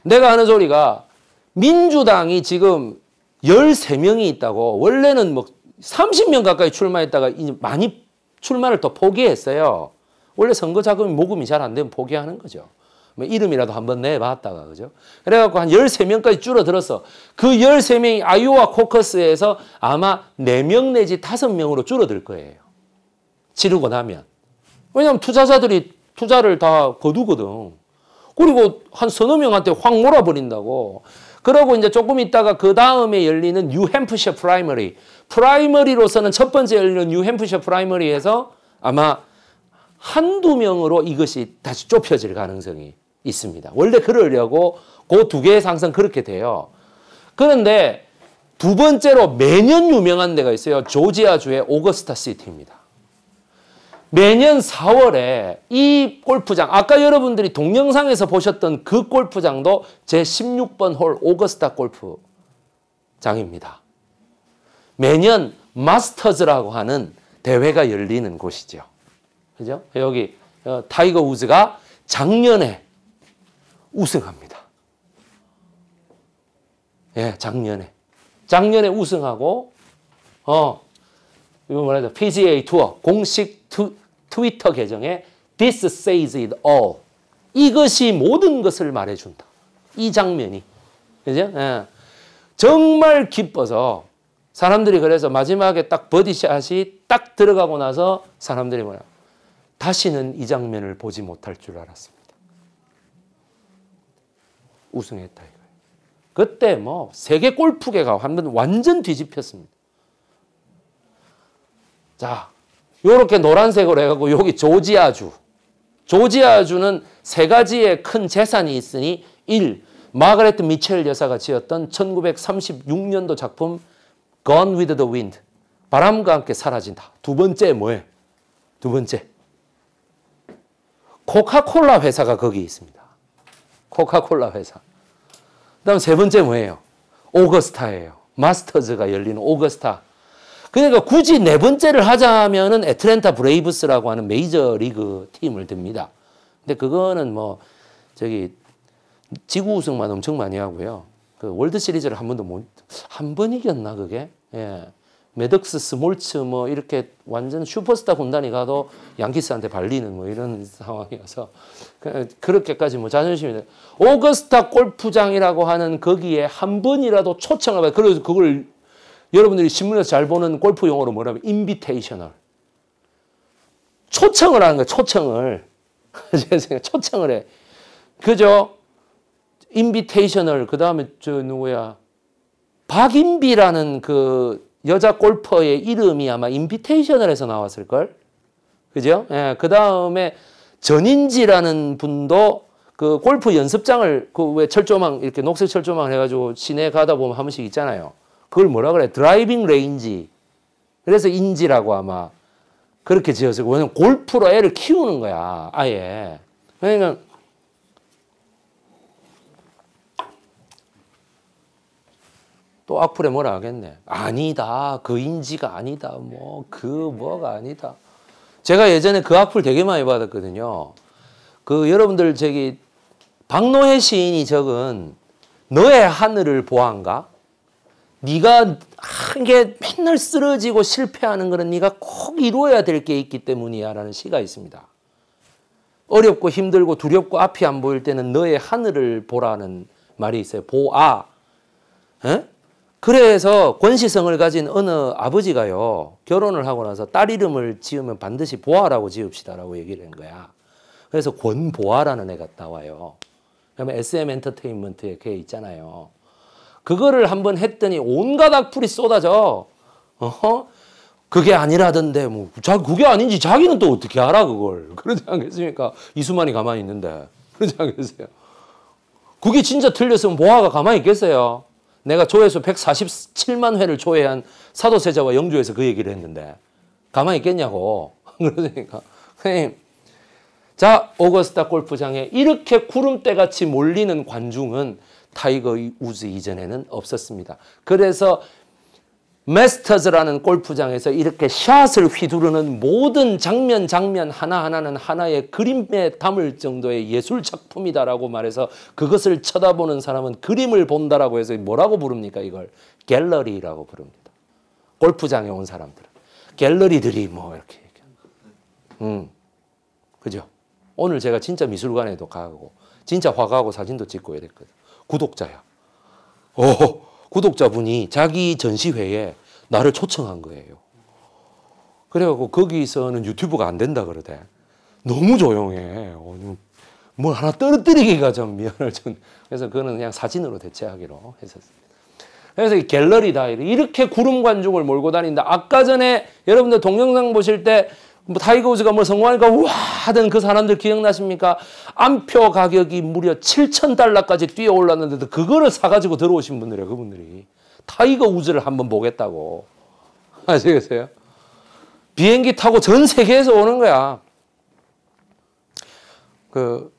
내가 하는 소리가 민주당이 지금 13명이 있다고 원래는 뭐 30명 가까이 출마했다가 이제 많이 출마를 또 포기했어요. 원래 선거 자금이 모금이 잘 안 되면 포기하는 거죠. 뭐 이름이라도 한 번 내봤다가 그죠? 그래갖고 한 13명까지 줄어들어서 그 13명이 아이오와 코커스에서 아마 4명 내지 5명으로 줄어들 거예요. 지르고 나면. 왜냐하면 투자자들이 투자를 다 거두거든. 그리고 한 서너 명한테 확 몰아버린다고. 그러고 이제 조금 있다가 그 다음에 열리는 뉴햄프셔 프라이머리. 프라이머리로서는 첫 번째 열리는 뉴햄프셔 프라이머리에서 아마 한두 명으로 이것이 다시 좁혀질 가능성이 있습니다. 원래 그러려고 그 두 개의 상승 그렇게 돼요. 그런데 두 번째로 매년 유명한 데가 있어요. 조지아주의 오거스타 시티입니다. 매년 4월에 이 골프장, 아까 여러분들이 동영상에서 보셨던 그 골프장도 제 16번 홀 오거스타 골프장입니다. 매년 마스터즈라고 하는 대회가 열리는 곳이죠. 그죠? 여기 어, 타이거 우즈가 작년에 우승합니다. 예, 작년에. 작년에 우승하고 어 이거 뭐냐 PGA 투어 공식 투, 트위터 계정에 This says it all. 이것이 모든 것을 말해준다. 이 장면이. 그죠? 예. 정말 기뻐서 사람들이 그래서 마지막에 딱 버디샷이 딱 들어가고 나서 사람들이 뭐냐. 다시는 이 장면을 보지 못할 줄 알았습니다. 우승했다 이거예요. 그때 뭐 세계 골프계가 한번 완전 뒤집혔습니다. 자, 요렇게 노란색으로 해갖고 여기 조지아주. 조지아주는 세 가지의 큰 재산이 있으니 1. 마그레트 미첼 여사가 지었던 1936년도 작품 Gone with the Wind. 바람과 함께 사라진다. 두 번째 뭐예요? 두 번째. 코카콜라 회사가 거기 있습니다. 코카콜라 회사. 그다음 세 번째 뭐예요? 오거스타예요. 마스터즈가 열리는 오거스타. 그러니까 굳이 네 번째를 하자면은 애틀랜타 브레이브스라고 하는 메이저 리그 팀을 듭니다. 근데 그거는 뭐 저기 지구 우승만 엄청 많이 하고요. 그 월드 시리즈를 한 번도 못 한 번 이겼나 그게? 예. 메덕스 스몰츠 뭐 이렇게 완전 슈퍼스타 군단이 가도 양키스한테 발리는 뭐 이런 상황이어서 그, 그렇게까지 뭐 자존심이 돼. 오거스타 골프장이라고 하는 거기에 한 번이라도 초청을 받아. 그래서 그걸 여러분들이 신문에서 잘 보는 골프 용어로 뭐라면 인비테이셔널. 초청을 하는 거야, 초청을. 초청을 해. 그죠? 인비테이셔널. 그 다음에 저 누구야? 박인비라는 그 여자 골퍼의 이름이 아마 인비테이셔널에서 나왔을걸? 그죠? 예, 그 다음에 전인지라는 분도 그 골프 연습장을 그 왜 철조망 이렇게 녹색 철조망 해가지고 시내 가다 보면 한 번씩 있잖아요. 그걸 뭐라 그래? 드라이빙 레인지. 그래서 인지라고 아마 그렇게 지었어요. 왜냐면 골프로 애를 키우는 거야. 아예. 그러니까 또 악플에 뭐라 하겠네. 아니다. 그 인지가 아니다. 뭐 그 뭐가 아니다. 제가 예전에 그 악플 되게 많이 받았거든요. 그 여러분들 저기 박노해 시인이 적은 너의 하늘을 보한가? 네가 한게 맨날 쓰러지고 실패하는 거는 네가 꼭 이루어야 될 게 있기 때문이야라는 시가 있습니다. 어렵고 힘들고 두렵고 앞이 안 보일 때는 너의 하늘을 보라는 말이 있어요. 보아. 에? 그래서 권시성을 가진 어느 아버지가요, 결혼을 하고 나서 딸 이름을 지으면 반드시 보아라고 지읍시다라고 얘기를 한 거야. 그래서 권보아라는 애가 나와요. 그러면 SM 엔터테인먼트에 걔 있잖아요. 그거를 한번 했더니 온갖 악플이 쏟아져. 어허? 그게 아니라던데, 뭐. 자, 그게 아닌지 자기는 또 어떻게 알아, 그걸. 그러지 않겠습니까? 이수만이 가만히 있는데. 그러지 않겠어요? 그게 진짜 틀렸으면 보아가 가만히 있겠어요? 내가 조회수 147만 회를 조회한 사도세자와 영주에서 그 얘기를 했는데 가만히 있겠냐고. 그러니까 선생님 자 오거스타 골프장에 이렇게 구름대같이 몰리는 관중은 타이거 우즈 이전에는 없었습니다. 그래서 메스터즈라는 골프장에서 이렇게 샷을 휘두르는 모든 장면 장면 하나하나는 하나의 그림에 담을 정도의 예술 작품이다라고 말해서 그것을 쳐다보는 사람은 그림을 본다라고 해서 뭐라고 부릅니까 이걸 갤러리라고 부릅니다. 골프장에 온 사람들은 갤러리들이 뭐 이렇게 음. 그죠? 오늘 제가 진짜 미술관에도 가고 진짜 화가하고 사진도 찍고 이랬거든. 구독자야. 오 구독자분이 자기 전시회에 나를 초청한 거예요. 그래갖고 거기서는 유튜브가 안 된다 그러대. 너무 조용해. 어, 뭘 하나 떨어뜨리기가 좀 미안할 정 그래서 그거는 그냥 사진으로 대체하기로 했었습니다. 그래서 이 갤러리 다 이렇게 구름 관중을 몰고 다닌다. 아까 전에 여러분들 동영상 보실 때뭐 타이거 우즈가 뭐 성공하니까 와 하던 그 사람들 기억나십니까? 암표 가격이 무려 7천 달러까지 뛰어 올랐는데도 그거를 사가지고 들어오신 분들이에요 그분들이 타이거 우즈를 한번 보겠다고 아시겠어요? 비행기 타고 전 세계에서 오는 거야. 그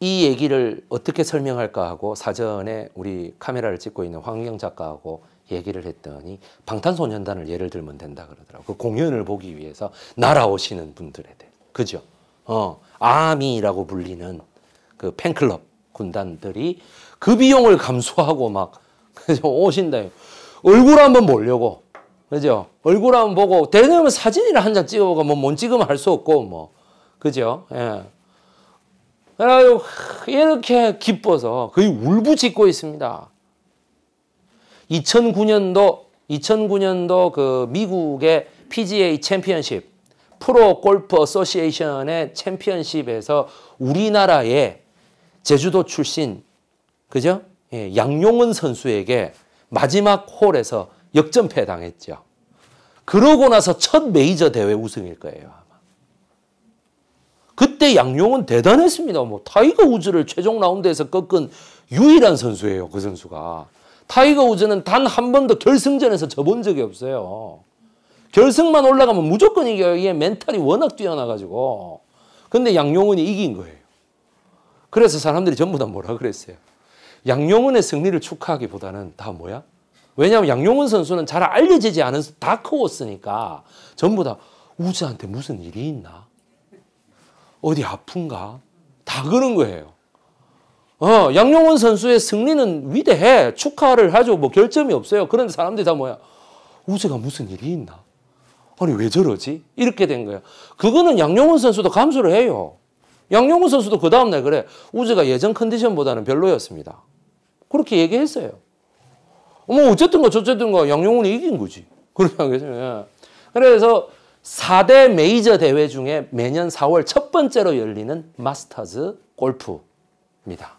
이 얘기를 어떻게 설명할까 하고 사전에 우리 카메라를 찍고 있는 황경 작가하고 얘기를 했더니 방탄소년단을 예를 들면 된다 그러더라고. 그 공연을 보기 위해서 날아오시는 분들에 대해. 그죠? 어, 아미라고 불리는 그 팬클럽 군단들이 그 비용을 감수하고 막그래 오신다. 얼굴 한번 보려고. 그죠? 얼굴 한번 보고 대면 사진이나 한 장 찍어보고 뭐뭔 찍으면 할 수 없고 뭐. 그죠? 예. 이렇게 기뻐서 거의 울부짖고 있습니다. 2009년도 2009년도 그 미국의 PGA 챔피언십 프로 골프 어소시에이션의 챔피언십에서 우리나라의 제주도 출신 그죠? 예, 양용은 선수에게 마지막 홀에서 역전패 당했죠. 그러고 나서 첫 메이저 대회 우승일 거예요. 그때 양용은 대단했습니다. 뭐 타이거 우즈를 최종 라운드에서 꺾은 유일한 선수예요. 그 선수가. 타이거 우즈는 단 한 번도 결승전에서 져본 적이 없어요. 결승만 올라가면 무조건 이겨요. 이게 멘탈이 워낙 뛰어나가지고. 근데 양용은이 이긴 거예요. 그래서 사람들이 전부 다 뭐라 그랬어요. 양용은의 승리를 축하하기보다는 다 뭐야? 왜냐하면 양용은 선수는 잘 알려지지 않은 다크호스니까 전부 다 우즈한테 무슨 일이 있나? 어디 아픈가? 다 그런 거예요. 어, 양용원 선수의 승리는 위대해. 축하를 하죠. 뭐 결점이 없어요. 그런데 사람들이 다 뭐야. 우세가 무슨 일이 있나? 아니, 왜 저러지? 이렇게 된 거야. 그거는 양용원 선수도 감수를 해요. 양용훈 선수도 그 다음날 그래. 우즈가 예전 컨디션보다는 별로였습니다. 그렇게 얘기했어요. 뭐 어쨌든 가 저쨌든 가 양용훈이 이긴 거지. 그러면 그죠. 예. 그래서 4대 메이저 대회 중에 매년 4월 첫 번째로 열리는 마스터즈 골프입니다.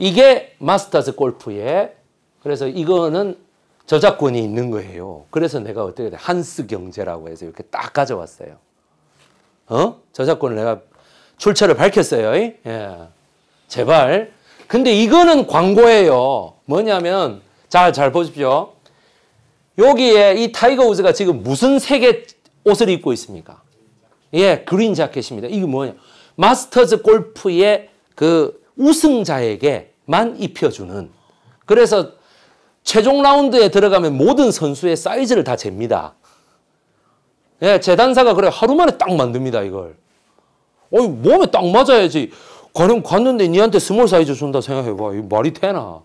이게 마스터즈 골프에 그래서 이거는 저작권이 있는 거예요. 그래서 내가 어떻게 돼? 한스 경제라고 해서 이렇게 딱 가져왔어요. 어? 저작권을 내가 출처를 밝혔어요. 예. 제발. 근데 이거는 광고예요. 뭐냐면 잘, 잘 보십시오. 여기에 이 타이거 우즈가 지금 무슨 색의 옷을 입고 있습니까? 예, 그린 자켓입니다. 이게 뭐냐. 마스터즈 골프의 그 우승자에게 만 입혀주는 그래서 최종 라운드에 들어가면 모든 선수의 사이즈를 다 잽니다. 예, 재단사가 그래 하루 만에 딱 만듭니다 이걸. 어이 몸에 딱 맞아야지. 관음 갔는데 니한테 스몰 사이즈 준다 생각해봐. 이 말이 되나?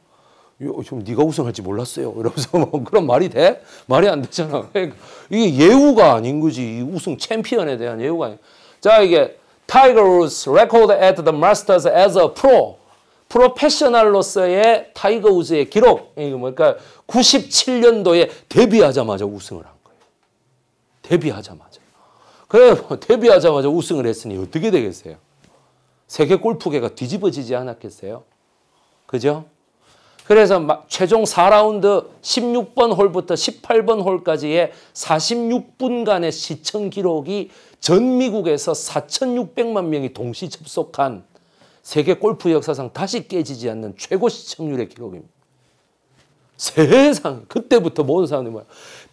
지 네가 우승할지 몰랐어요. 이러면서 뭐 그런 말이 돼? 말이 안 되잖아. 그러니까 이게 예우가 아닌 거지. 우승 챔피언에 대한 예우가 아닌. 자 이게 Tiger w o o at the Masters as a pro. 프로페셔널로서의 타이거 우즈의 기록 이거 뭘까 97년도에 데뷔하자마자 우승을 한 거예요. 데뷔하자마자. 그래 뭐 데뷔하자마자 우승을 했으니 어떻게 되겠어요? 세계 골프계가 뒤집어지지 않았겠어요? 그죠? 그래서 최종 4라운드 16번 홀부터 18번 홀까지의 46분간의 시청 기록이 전 미국에서 4,600만 명이 동시 접속한 세계 골프 역사상 다시 깨지지 않는 최고 시청률의 기록입니다. 세상 그때부터 모든 사람들이 뭐야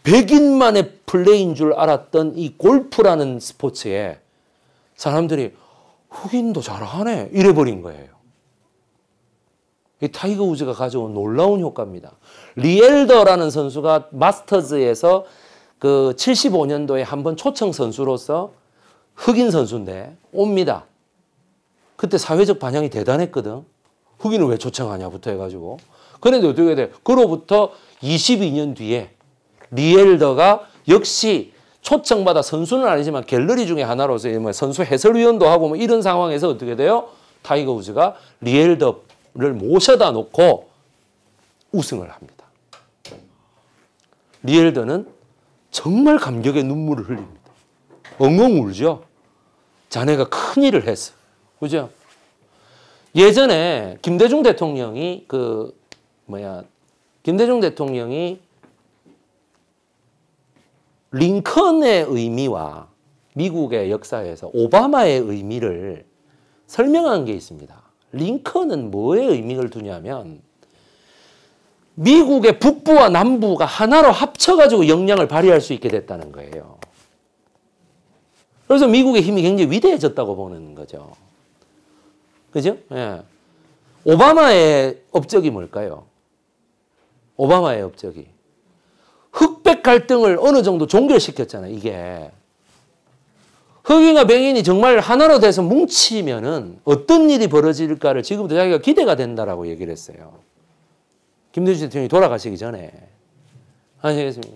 백인만의 플레이인 줄 알았던 이 골프라는 스포츠에 사람들이 흑인도 잘하네 이래버린 거예요. 이 타이거 우즈가 가져온 놀라운 효과입니다. 리엘더라는 선수가 마스터즈에서 그 75년도에 한번 초청 선수로서 흑인 선수인데 옵니다. 그때 사회적 반향이 대단했거든. 흑인을 왜 초청하냐부터 해가지고. 그런데 어떻게 돼? 그로부터 22년 뒤에 리엘더가 역시 초청받아 선수는 아니지만 갤러리 중에 하나로서 선수 해설위원도 하고 뭐 이런 상황에서 어떻게 돼요? 타이거 우즈가 리엘더를 모셔다 놓고 우승을 합니다. 리엘더는 정말 감격의 눈물을 흘립니다. 엉엉 울죠. 자네가 큰일을 했어. 그죠? 예전에 김대중 대통령이 그 뭐야 김대중 대통령이 링컨의 의미와 미국의 역사에서 오바마의 의미를 설명한 게 있습니다. 링컨은 뭐에 의미를 두냐면 미국의 북부와 남부가 하나로 합쳐가지고 역량을 발휘할 수 있게 됐다는 거예요. 그래서 미국의 힘이 굉장히 위대해졌다고 보는 거죠. 그죠? 예. 오바마의 업적이 뭘까요? 오바마의 업적이. 흑백 갈등을 어느 정도 종결시켰잖아요, 이게. 흑인과 백인이 정말 하나로 돼서 뭉치면은 어떤 일이 벌어질까를 지금부터 자기가 기대가 된다라고 얘기를 했어요. 김대중 대통령이 돌아가시기 전에. 아시겠습니까?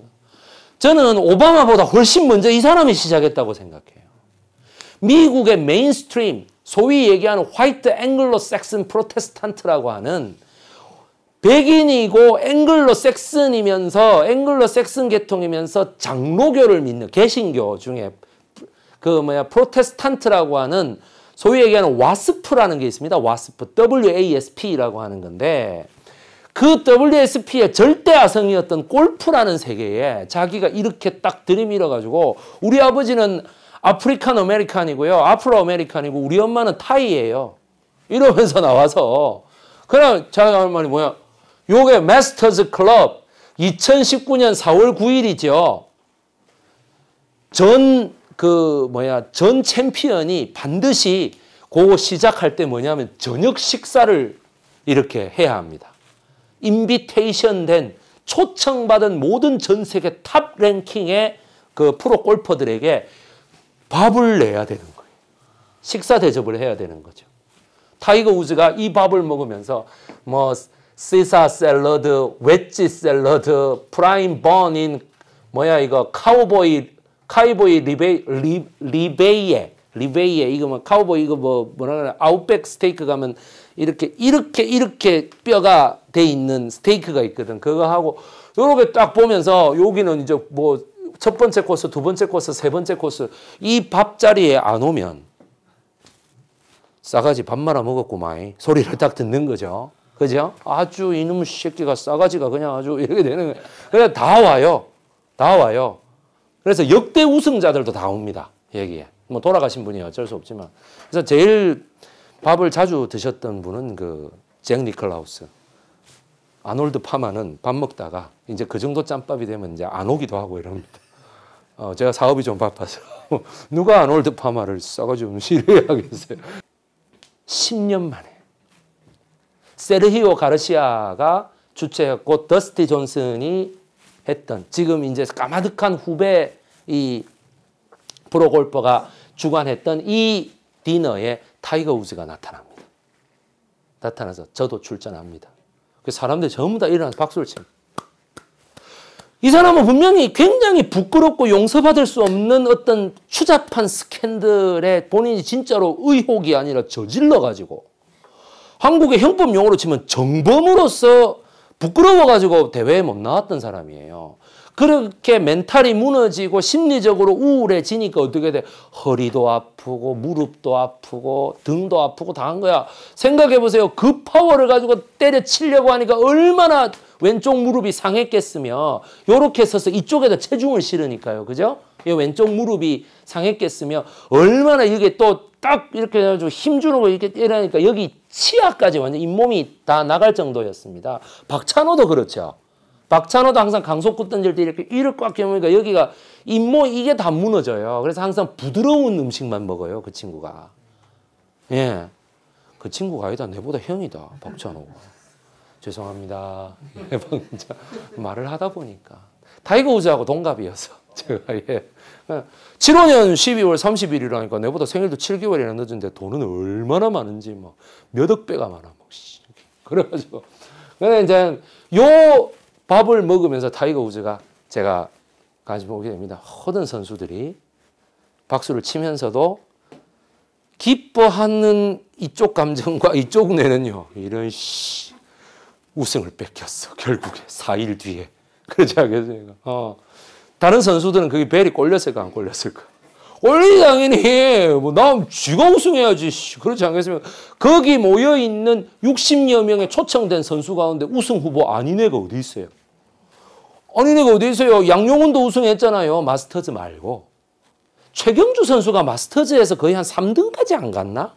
저는 오바마보다 훨씬 먼저 이 사람이 시작했다고 생각해요. 미국의 메인스트림, 소위 얘기하는 화이트 앵글로 섹슨 프로테스탄트라고 하는 백인이고 앵글로 섹슨이면서 앵글로 섹슨 계통이면서 장로교를 믿는 개신교 중에 그 뭐야 프로테스탄트라고 하는 소위 얘기하는 와스프라는 게 있습니다. 와스프 WASP라고 하는 건데 그 WSP의 절대 아성이었던 골프라는 세계에 자기가 이렇게 딱 들이밀어 가지고 우리 아버지는 아프리칸 아메리칸이고요. 아프로 아메리칸이고 우리 엄마는 타이예요. 이러면서 나와서 그럼 제가 할 말이 뭐야? 요게 마스터즈 클럽 2019년 4월 9일이죠. 전 그 뭐야 전 챔피언이 반드시 그거 시작할 때 뭐냐면 저녁 식사를 이렇게 해야 합니다. 인비테이션 된 초청받은 모든 전 세계 탑 랭킹의 그 프로 골퍼들에게 밥을 내야 되는 거예요. 식사 대접을 해야 되는 거죠. 타이거 우즈가 이 밥을 먹으면서 뭐 시사 샐러드, 웨지 샐러드, 프라임 버닌 뭐야 이거 카우보이 카이보이 리베 리, 리베이에 리베이에 이거 뭐 카우보이 이거 뭐 뭐라 그래 아웃백 스테이크 가면 이렇게 이렇게 이렇게 뼈가 돼 있는 스테이크가 있거든. 그거 하고 요렇게 딱 보면서 여기는 이제 뭐첫 번째 코스, 두 번째 코스, 세 번째 코스 이 밥자리에 안 오면 싸가지 밥 말아 먹었구만 소리를 딱 듣는 거죠. 그죠? 아주 이놈 새끼가 싸가지가 그냥 아주 이렇게 되는 거예요. 그냥 다 와요. 다 와요. 그래서 역대 우승자들도 다 옵니다. 여기에. 뭐 돌아가신 분이 어쩔 수 없지만. 그래서 제일 밥을 자주 드셨던 분은 그 잭 니클라우스. 아놀드 파마는 밥 먹다가 이제 그 정도 짬밥이 되면 이제 안 오기도 하고 이럽니다. 어, 제가 사업이 좀 바빠서 누가 안올드 파마를 써가지고 시리하겠어요. 10년 만에 세르히오 가르시아가 주최했고 더스티 존슨이 했던 지금 이제 까마득한 후배 이 프로골퍼가 주관했던 이 디너에 타이거 우즈가 나타납니다. 나타나서 저도 출전합니다. 그 사람들 전부 다 일어나서 박수를 칩니다. 이 사람은 분명히 굉장히 부끄럽고 용서받을 수 없는 어떤 추잡한 스캔들에 본인이 진짜로 의혹이 아니라 저질러가지고 한국의 형법 용어로 치면 정범으로서 부끄러워가지고 대회에 못 나왔던 사람이에요. 그렇게 멘탈이 무너지고 심리적으로 우울해지니까 어떻게 돼? 허리도 아프고 무릎도 아프고 등도 아프고 다 한 거야. 생각해 보세요. 그 파워를 가지고 때려치려고 하니까 얼마나 왼쪽 무릎이 상했겠으며 요렇게 서서 이쪽에다 체중을 실으니까요. 그죠? 이 왼쪽 무릎이 상했겠으며 얼마나 이게 또 딱 이렇게 해가지고 힘 주는 거 이렇게 이러니까 여기 치아까지 완전 잇몸이 다 나갈 정도였습니다. 박찬호도 그렇죠. 박찬호도 항상 강속구 던질 때 이렇게 이를 꽉 깨무니까 여기가 잇모 이게 다 무너져요. 그래서 항상 부드러운 음식만 먹어요. 그 친구가. 예. 그 친구가 아니다. 내보다 형이다. 박찬호가. 죄송합니다. 말을 하다 보니까. 타이거 우즈하고 동갑이어서 제가 예. 7호년 12월 30일이라니까 내보다 생일도 7개월이나 늦은데 돈은 얼마나 많은지 막 뭐 몇억 배가 많아. 막 뭐. 그래가지고 근데 이제 요 밥을 먹으면서 타이거 우즈가 제가 가지고 오게 됩니다. 허든 선수들이 박수를 치면서도 기뻐하는 이쪽 감정과 이쪽 뇌는요. 이런 씨 우승을 뺏겼어. 결국에 4일 뒤에. 그러지 않겠습니까? 어. 다른 선수들은 그게 벨이 꼴렸을까 안 꼴렸을까? 원래 당연히 뭐나 쥐가 우승해야지 그렇지 않겠습니 거기 모여 있는 60여 명의 초청된 선수 가운데 우승 후보 아니네가 어디 있어요? 아니네가 어디 있어요? 양용훈도 우승했잖아요. 마스터즈 말고 최경주 선수가 마스터즈에서 거의 한 3등까지 안 갔나?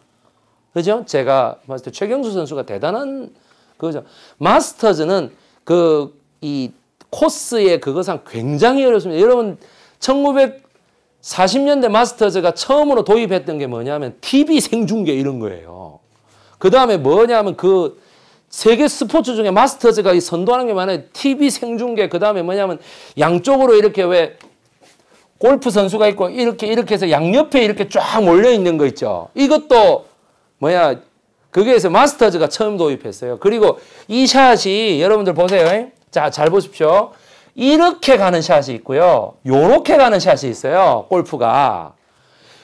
그죠? 제가 봤을 때 최경주 선수가 대단한 그죠? 마스터즈는 그 이 코스의 그것상 굉장히 어렵습니다. 여러분 1900 40년대 마스터즈가 처음으로 도입했던 게 뭐냐면 TV 생중계 이런 거예요. 그 다음에 뭐냐면 그 세계 스포츠 중에 마스터즈가 선도하는 게 많아요. TV 생중계 그 다음에 뭐냐면 양쪽으로 이렇게 왜 골프 선수가 있고 이렇게 이렇게 해서 양옆에 이렇게 쫙 몰려 있는 거 있죠. 이것도 뭐야 그게 해서 마스터즈가 처음 도입했어요. 그리고 이 샷이 여러분들 보세요. 자잘 보십시오. 이렇게 가는 샷이 있고요. 요렇게 가는 샷이 있어요. 골프가.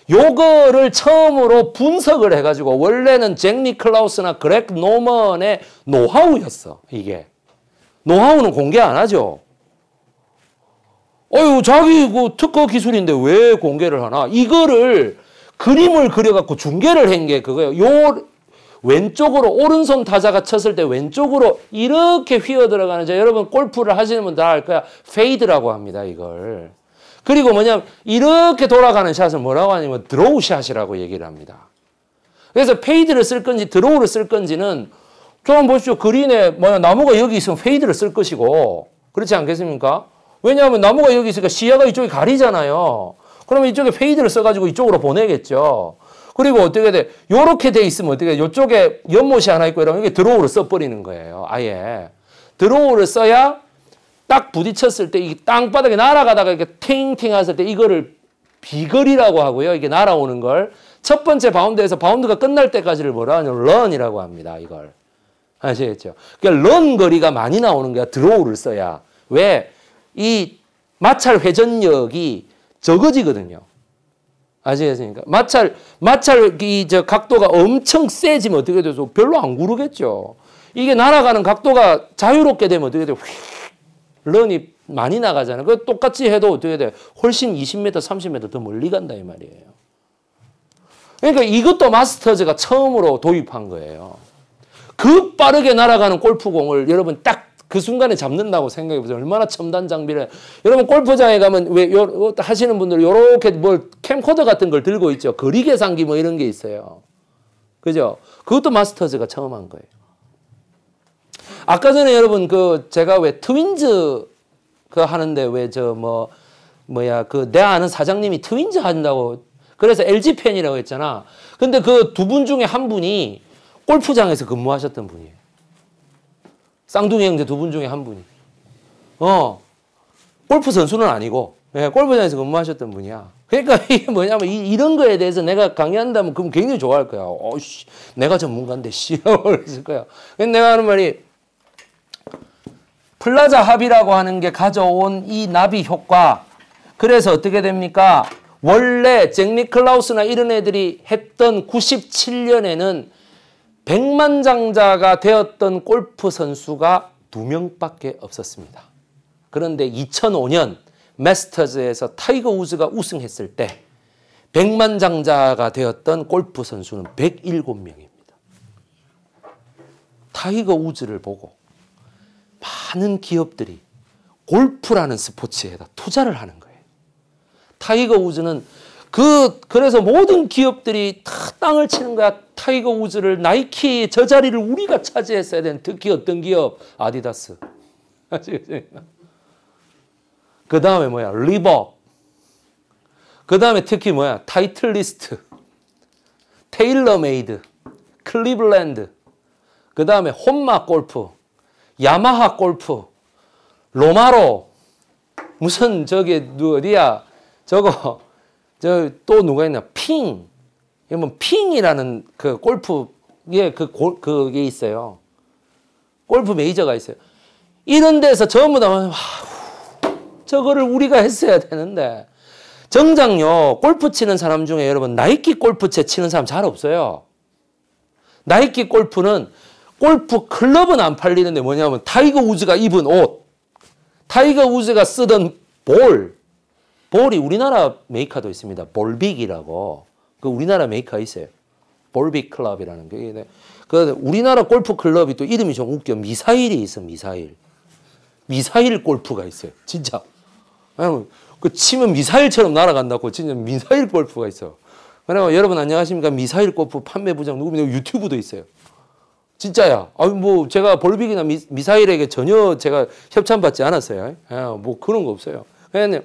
요거를 처음으로 분석을 해가지고 원래는 잭 니클라우스나 그렉 노먼의 노하우였어. 이게. 노하우는 공개 안 하죠. 어유 자기 그 특허 기술인데 왜 공개를 하나? 이거를 그림을 그려갖고 중계를 한 게 그거예요. 요 왼쪽으로 오른손 타자가 쳤을 때 왼쪽으로 이렇게 휘어 들어가는 자 여러분 골프를 하시는 분 다 알 거야. 페이드라고 합니다. 이걸. 그리고 뭐냐면 이렇게 돌아가는 샷을 뭐라고 하냐면 드로우 샷이라고 얘기를 합니다. 그래서 페이드를 쓸 건지 드로우를 쓸 건지는 좀 보십시오. 그린에 뭐냐 나무가 여기 있으면 페이드를 쓸 것이고 그렇지 않겠습니까? 왜냐하면 나무가 여기 있으니까 시야가 이쪽에 가리잖아요. 그러면 이쪽에 페이드를 써가지고 이쪽으로 보내겠죠. 그리고 어떻게 돼? 요렇게 돼 있으면 어떻게 돼? 요쪽에 연못이 하나 있고 이러면 이게 드로우를 써버리는 거예요. 아예. 드로우를 써야 딱 부딪혔을 때이 땅바닥에 날아가다가 이렇게 팅팅 했을 때 이거를 비거리라고 하고요. 이게 날아오는 걸. 첫 번째 바운드에서 바운드가 끝날 때까지를 뭐라 하냐면 런이라고 합니다. 이걸. 아시겠죠? 그러니까 런 거리가 많이 나오는 거야. 드로우를 써야. 왜? 이 마찰 회전력이 적어지거든요. 아시겠습니까? 마찰, 마찰, 이, 저, 각도가 엄청 세지면 어떻게 돼서 별로 안 구르겠죠. 이게 날아가는 각도가 자유롭게 되면 어떻게 돼요? 런이 많이 나가잖아요. 그 똑같이 해도 어떻게 돼요? 훨씬 20m, 30m 더 멀리 간다 이 말이에요. 그러니까 이것도 마스터즈가 처음으로 도입한 거예요. 그 빠르게 날아가는 골프공을 여러분 딱그 순간에 잡는다고 생각해 보세요. 얼마나 첨단 장비를. 여러분 골프장에 가면 왜 요, 하시는 분들 요렇게 뭘 캠코더 같은 걸 들고 있죠. 거리 계산기 뭐 이런 게 있어요. 그죠? 그것도 마스터즈가 처음 한 거예요. 아까 전에 여러분 그 제가 왜 트윈즈 그 하는데 왜 저 뭐 뭐야 그내 아는 사장님이 트윈즈 한다고 그래서 LG 팬이라고 했잖아. 근데 그 두 분 중에 한 분이 골프장에서 근무하셨던 분이에요. 쌍둥이 형제 두 분 중에 한 분이. 어. 골프 선수는 아니고 예, 골프장에서 근무하셨던 분이야. 그러니까 이게 뭐냐면 이, 런 거에 대해서 내가 강의한다면 그럼 굉장히 좋아할 거야. 어씨, 내가 전문가인데 씨, 그랬을 거야. 내가 하는 말이 플라자 합이라고 하는 게 가져온 이 나비 효과. 그래서 어떻게 됩니까? 원래 잭 니클라우스나 이런 애들이 했던 97년에는 백만장자가 되었던 골프 선수가 두 명밖에 없었습니다. 그런데 2005년 메스터즈에서 타이거 우즈가 우승했을 때 백만장자가 되었던 골프 선수는 107명입니다. 타이거 우즈를 보고 많은 기업들이 골프라는 스포츠에다 투자를 하는 거예요. 타이거 우즈는 그 그래서 모든 기업들이 다 땅을 치는 거야. 타이거 우즈를 나이키 저 자리를 우리가 차지했어야 되는 특히 어떤 기업 아디다스. 그 다음에 뭐야 리버. 그 다음에 특히 뭐야 타이틀리스트, 테일러메이드, 클리블랜드. 그 다음에 홈마 골프, 야마하 골프, 로마로 무슨 저기 어디야 저거 저또 누가 있나? 핑. 이러면 핑이라는 그 골프의 그 그게 있어요. 골프 메이저가 있어요. 이런 데서 전부 다, 와, 저거를 우리가 했어야 되는데. 정장요, 골프 치는 사람 중에 여러분, 나이키 골프채 치는 사람 잘 없어요. 나이키 골프는 골프 클럽은 안 팔리는데 뭐냐면 타이거 우즈가 입은 옷, 타이거 우즈가 쓰던 볼, 볼이 우리나라 메이커도 있습니다. 볼빅이라고. 그 우리나라 메이커 있어요. 볼빅 클럽이라는 게. 네. 그 우리나라 골프 클럽이 또 이름이 좀 웃겨. 미사일이 있어, 미사일. 미사일 골프가 있어요. 진짜. 그 치면 미사일처럼 날아간다고 진짜 미사일 골프가 있어. 그리고 여러분 안녕하십니까? 미사일 골프 판매 부장 누구입니까? 유튜브도 있어요. 진짜야. 아니 뭐 제가 볼빅이나 미, 사일에게 전혀 제가 협찬받지 않았어요. 아, 뭐 그런 거 없어요. 그냥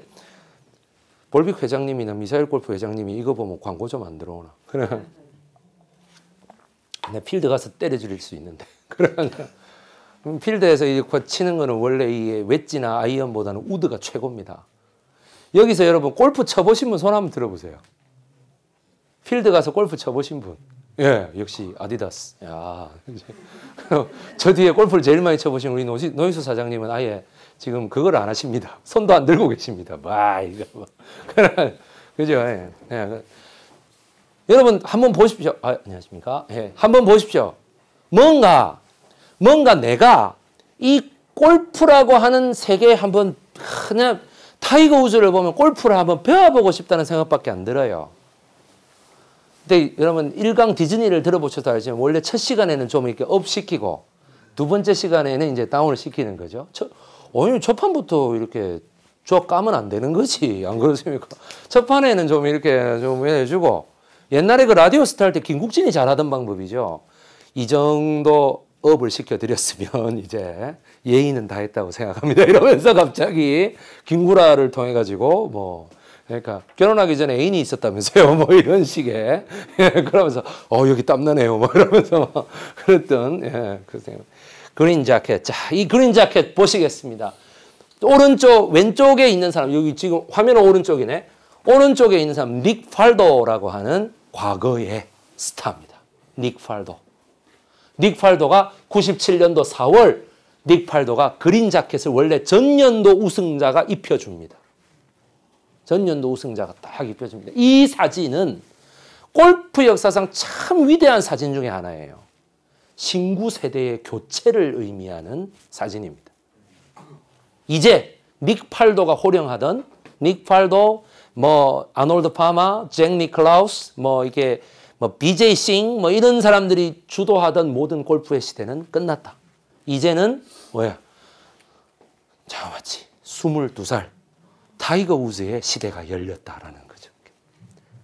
볼빅 회장님이나 미사일 골프 회장님이 이거 보면 광고 좀 안 들어오나. 그냥 내 필드 가서 때려줄 수 있는데. 그러니 필드에서 이렇게 치는 거는 원래 이 웨지나 아이언보다는 우드가 최고입니다. 여기서 여러분 골프 쳐보신 분 손 한번 들어보세요. 필드 가서 골프 쳐보신 분. 예, 역시 아디다스. 야, 저 뒤에 골프를 제일 많이 쳐보신 우리 노이수 사장님은 아예 지금 그걸 안 하십니다. 손도 안 들고 계십니다. 막 이거 뭐. 그죠? 예. 예. 여러분 한번 보십시오. 아, 안녕하십니까? 예. 한번 보십시오. 뭔가 뭔가 내가 이 골프라고 하는 세계에 한번 그냥 타이거 우즈를 보면 골프를 한번 배워보고 싶다는 생각밖에 안 들어요. 근데 여러분 일강 디즈니를 들어보셔서 알지만 원래 첫 시간에는 좀 이렇게 업 시키고 두 번째 시간에는 이제 다운을 시키는 거죠. 첫, 오히려 첫 판부터 이렇게 저 까면 안 되는 거지 안 그렇습니까? 첫 판에는 좀 이렇게 좀 해주고 옛날에 그 라디오 스타 할때 김국진이 잘하던 방법이죠. 이 정도 업을 시켜드렸으면 이제 예의는 다 했다고 생각합니다. 이러면서 갑자기 김구라를 통해 가지고 뭐 그러니까 결혼하기 전에 애인이 있었다면서요. 뭐 이런 식의 그러면서 어 여기 땀나네요. 뭐 이러면서 막 그랬던 예, 그 생각. 그린 자켓. 자, 이 그린 자켓 보시겠습니다. 오른쪽, 왼쪽에 있는 사람, 여기 지금 화면 오른쪽이네. 오른쪽에 있는 사람, 닉 팔도라고 하는 과거의 스타입니다. 닉 팔도. 닉 팔도가 97년도 4월 닉 팔도가 그린 자켓을 원래 전년도 우승자가 입혀줍니다. 전년도 우승자가 딱 입혀줍니다. 이 사진은 골프 역사상 참 위대한 사진 중에 하나예요. 신구 세대의 교체를 의미하는 사진입니다. 이제 닉 팔도가 호령하던 닉 팔도, 뭐 아놀드 파마, 잭 니클라우스, 뭐 이게 뭐 BJ 싱뭐 이런 사람들이 주도하던 모든 골프의 시대는 끝났다. 이제는 뭐야? 자마치 22살 타이거 우즈의 시대가 열렸다라는 거죠.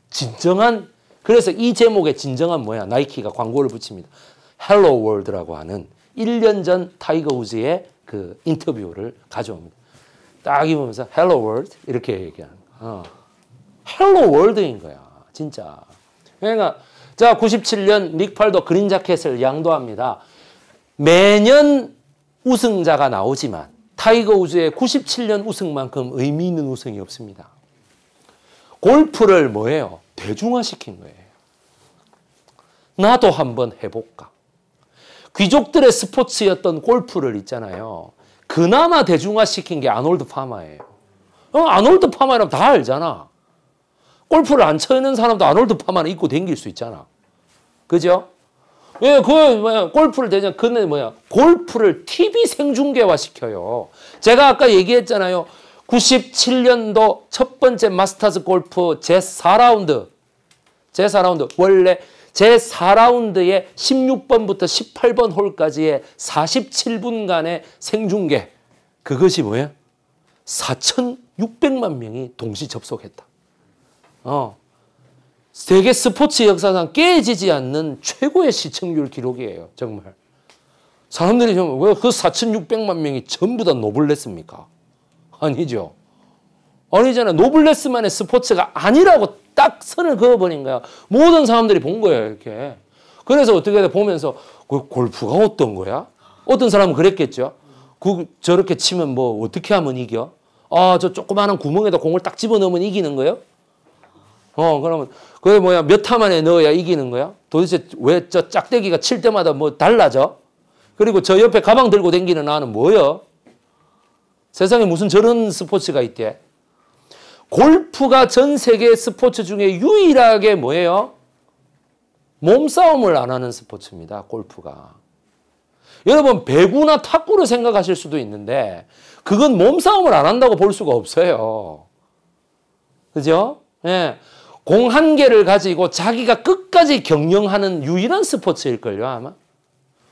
진정한 그래서 이 제목에 진정한 뭐야? 나이키가 광고를 붙입니다. 헬로 월드라고 하는 1년 전 타이거 우즈의 그 인터뷰를 가져옵니다. 딱 입으면서 헬로 월드 이렇게 얘기하는 헬로 월드인 어. 거야. 진짜. 그러니까 자 97년 닉팔도 그린 자켓을 양도합니다. 매년 우승자가 나오지만 타이거 우즈의 97년 우승만큼 의미 있는 우승이 없습니다. 골프를 뭐예요? 대중화시킨 거예요. 나도 한번 해볼까? 귀족들의 스포츠였던 골프를 있잖아요. 그나마 대중화시킨 게 아놀드 파마예요. 어, 아놀드 파마라면 다 알잖아. 골프를 안 쳐있는 사람도 아놀드 파마는 입고 댕길 수 있잖아. 그죠? 예, 그 뭐야 골프를 대전 근데 그, 뭐야 골프를 TV 생중계화 시켜요. 제가 아까 얘기했잖아요. 97년도 첫 번째 마스터즈 골프 제 4라운드 제 4라운드 원래 제4라운드에 16번부터 18번 홀까지의 47분간의 생중계 그것이 뭐예 4,600만 명이 동시 접속했다. 어. 세계 스포츠 역사상 깨지지 않는 최고의 시청률 기록이에요. 정말. 사람들이 왜 그 4,600만 명이 전부 다 노블레스입니까? 아니죠. 아니잖아. 노블레스만의 스포츠가 아니라고 딱 선을 그어버린 거야. 모든 사람들이 본 거예요, 이렇게. 그래서 어떻게 돼 보면서 그 골프가 어떤 거야? 어떤 사람은 그랬겠죠. 그, 저렇게 치면 뭐 어떻게 하면 이겨? 아, 저 조그마한 구멍에다 공을 딱 집어넣으면 이기는 거예요? 어, 그러면 그게 뭐야? 몇타 만에 넣어야 이기는 거야? 도대체 왜 저 짝대기가 칠 때마다 뭐 달라져? 그리고 저 옆에 가방 들고 댕기는 나는 뭐요? 세상에 무슨 저런 스포츠가 있대? 골프가 전 세계 스포츠 중에 유일하게 뭐예요? 몸싸움을 안 하는 스포츠입니다. 골프가. 여러분 배구나 탁구를 생각하실 수도 있는데 그건 몸싸움을 안 한다고 볼 수가 없어요. 그죠? 예. 공한 개를 가지고 자기가 끝까지 경영하는 유일한 스포츠일걸요, 아마?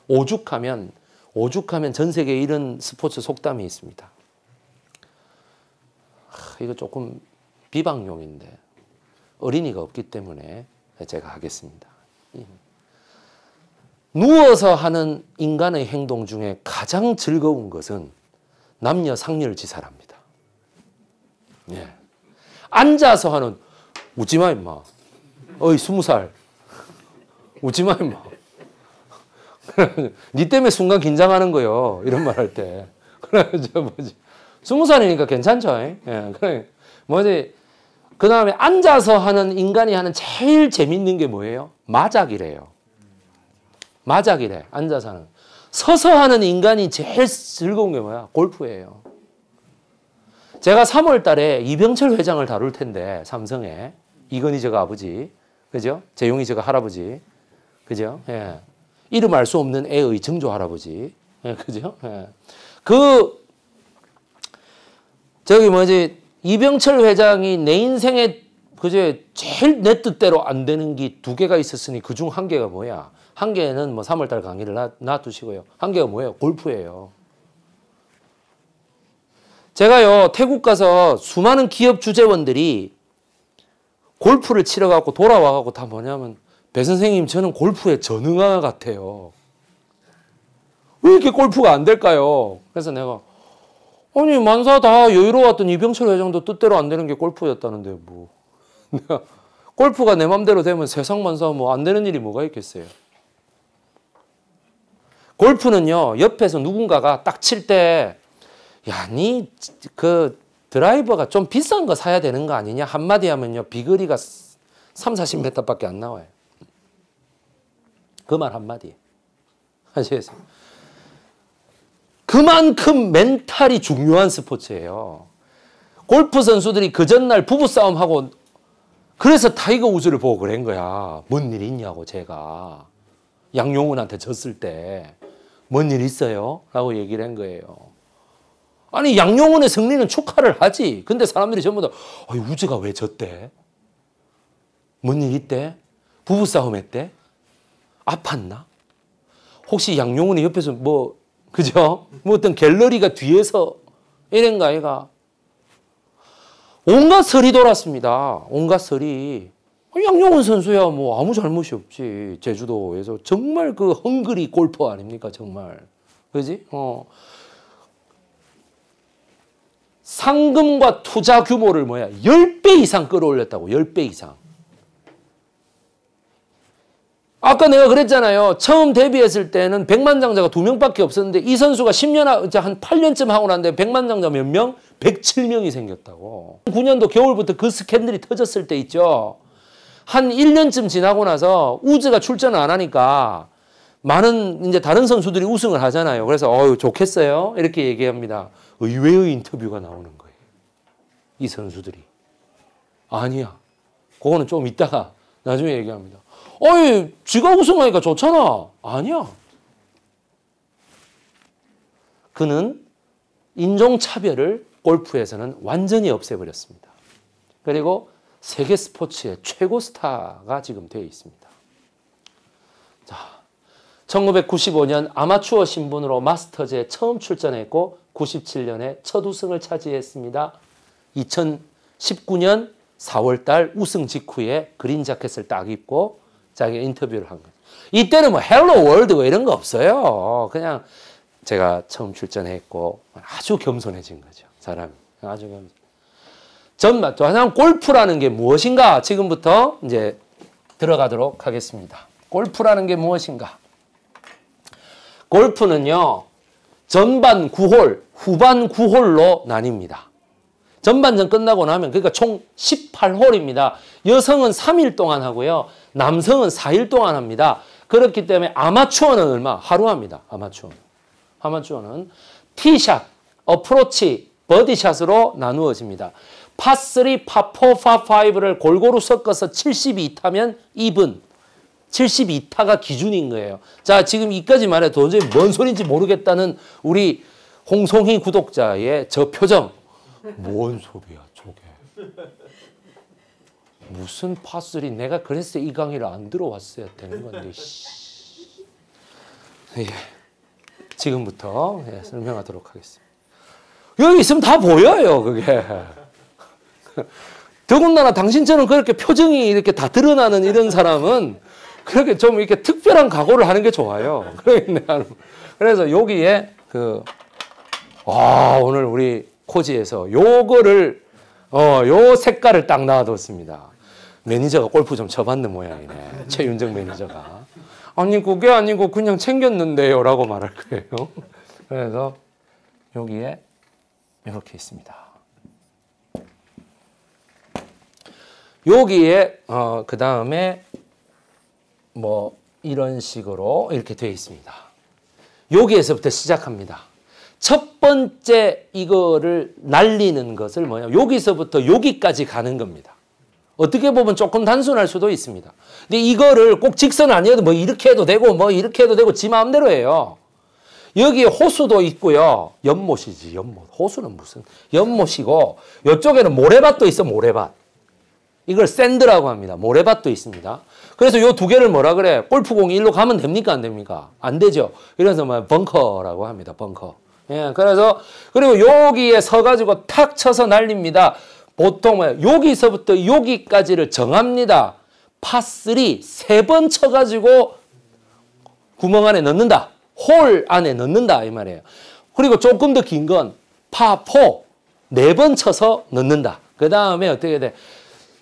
오죽하면, 오죽하면 전 세계에 이런 스포츠 속담이 있습니다. 이거 조금 비방용인데 어린이가 없기 때문에 제가 하겠습니다. 예. 누워서 하는 인간의 행동 중에 가장 즐거운 것은 남녀 상렬지사랍니다. 예. 앉아서 하는 웃지마 임마. 어이 스무 살. 웃지마 임마. 니 때문에 순간 긴장하는 거요. 이런 말 할 때. 그래가 뭐지. 스무 살이니까 괜찮죠. 예, 예. 그, 뭐지? 그 다음에 앉아서 하는 인간이 하는 제일 재밌는 게 뭐예요? 마작이래요. 마작이래. 앉아서 하는. 서서 하는 인간이 제일 즐거운 게 뭐야? 골프예요. 제가 3월 달에 이병철 회장을 다룰 텐데, 삼성에. 이건희 제가 아버지. 그죠? 재용이 제가 할아버지. 그죠? 예. 이름 알 수 없는 애의 증조 할아버지. 예, 그죠? 예. 그 저기 뭐지 이병철 회장이 내 인생에 그제 제일 내 뜻대로 안 되는 게 두 개가 있었으니 그중 한 개가 뭐야? 한 개는 뭐 3월달 강의를 놔, 두시고요한 개가 뭐예요? 골프예요. 제가요 태국 가서 수많은 기업 주재원들이 골프를 치러갖고 돌아와가고다 뭐냐면 배 선생님 저는 골프에 전응한 같아요. 왜 이렇게 골프가 안 될까요? 그래서 내가 아니 만사 다 여유로웠던 이병철 회장도 뜻대로 안 되는 게 골프였다는데 뭐 골프가 내 맘대로 되면 세상 만사 뭐 안 되는 일이 뭐가 있겠어요. 골프는요 옆에서 누군가가 딱 칠 때 야니 그 드라이버가 좀 비싼 거 사야 되는 거 아니냐 한마디 하면요 비거리가 3, 40m밖에 안 나와요. 그 말 한마디. 아시겠어요? 그만큼 멘탈이 중요한 스포츠예요. 골프 선수들이 그 전날 부부싸움하고 그래서 타이거 우즈를 보고 그런 거야. 뭔 일 있냐고 제가. 양용훈한테 졌을 때. 뭔 일 있어요? 라고 얘기를 한 거예요. 아니 양용훈의 승리는 축하를 하지. 근데 사람들이 전부 다 아니, 우즈가 왜 졌대? 뭔 일 있대? 부부싸움 했대? 아팠나? 혹시 양용훈이 옆에서 뭐 그죠? 뭐 어떤 갤러리가 뒤에서 이런가 얘가 온갖 설이 돌았습니다. 온갖 설이 양용훈 선수야 뭐 아무 잘못이 없지 제주도에서 정말 그 헝그리 골퍼 아닙니까 정말 그지? 어 상금과 투자 규모를 뭐야 10배 이상 끌어올렸다고 10배 이상 아까 내가 그랬잖아요. 처음 데뷔했을 때는 백만장자가 두명밖에 없었는데 이 선수가 10년, 한 8년쯤 하고 난데 백만장자 몇 명? 107명이 생겼다고. 9년도 겨울부터 그 스캔들이 터졌을 때 있죠. 한 1년쯤 지나고 나서 우즈가 출전을 안 하니까 많은 이제 다른 선수들이 우승을 하잖아요. 그래서 어유 좋겠어요. 이렇게 얘기합니다. 의외의 인터뷰가 나오는 거예요. 이 선수들이. 아니야. 그거는 좀 이따가 나중에 얘기합니다. 어이, 지가 우승하니까 좋잖아. 아니야. 그는 인종차별을 골프에서는 완전히 없애버렸습니다. 그리고 세계 스포츠의 최고 스타가 지금 되어 있습니다. 자, 1995년 아마추어 신분으로 마스터즈에 처음 출전했고 97년에 첫 우승을 차지했습니다. 2019년 4월달 우승 직후에 그린 자켓을 딱 입고 자기 인터뷰를 한 거예요. 이때는 뭐 헬로 월드 뭐 이런 거 없어요. 그냥 제가 처음 출전했고 아주 겸손해진 거죠. 사람이. 아주 겸손. 전반, 왜하면 골프라는 게 무엇인가 지금부터 이제 들어가도록 하겠습니다. 골프라는 게 무엇인가? 골프는요, 전반 9홀, 후반 9홀로 나뉩니다. 전반전 끝나고 나면, 그러니까 총 18홀입니다. 여성은 3일 동안 하고요. 남성은 4일 동안 합니다. 그렇기 때문에 아마추어는 얼마? 하루 합니다. 아마추어 아마추어는 티샷, 어프로치, 버디샷으로 나누어집니다. 파3, 파4, 파5를 골고루 섞어서 72타면 2분. 72타가 기준인 거예요. 자, 지금 이까지 말해 도저히 뭔 소린지 모르겠다는 우리 홍송희 구독자의 저 표정. 뭔 소리야, 저게. 무슨 파슬이 내가 그래서 이 강의를 안 들어왔어야 되는 건데 예. 지금부터 예, 설명하도록 하겠습니다. 여기 있으면 다 보여요 그게. 더군다나 당신처럼 그렇게 표정이 이렇게 다 드러나는 이런 사람은 그렇게 좀 이렇게 특별한 각오를 하는 게 좋아요. 그래서 여기에 그, 아, 오늘 우리 코지에서 요거를, 어, 요 색깔을 딱 놔뒀습니다. 매니저가 골프 좀 쳐봤는 모양이네. 아, 최윤정 매니저가. 아니 그게 아니고 그냥 챙겼는데요 라고 말할 거예요. 그래서 여기에 이렇게 있습니다. 여기에 어, 그 다음에 뭐 이런 식으로 이렇게 되어 있습니다. 여기에서부터 시작합니다. 첫 번째 이거를 날리는 것을 뭐냐 여기서부터 여기까지 가는 겁니다. 어떻게 보면 조금 단순할 수도 있습니다. 근데 이거를 꼭 직선 아니어도 뭐 이렇게 해도 되고 뭐 이렇게 해도 되고 지 마음대로 해요. 여기에 호수도 있고요. 연못이지 연못. 호수는 무슨 연못이고 이쪽에는 모래밭도 있어 모래밭. 이걸 샌드라고 합니다. 모래밭도 있습니다. 그래서 요 두 개를 뭐라 그래? 골프공이 일로 가면 됩니까? 안 됩니까? 안 되죠. 이래서 뭐 벙커라고 합니다. 벙커. 예, 그래서 그리고 여기에 서가지고 탁 쳐서 날립니다. 보통 뭐 여기서부터 여기까지를 정합니다. 파3 세 번 쳐가지고 구멍 안에 넣는다. 홀 안에 넣는다 이 말이에요. 그리고 조금 더 긴 건 파4 네 번 쳐서 넣는다. 그 다음에 어떻게 돼?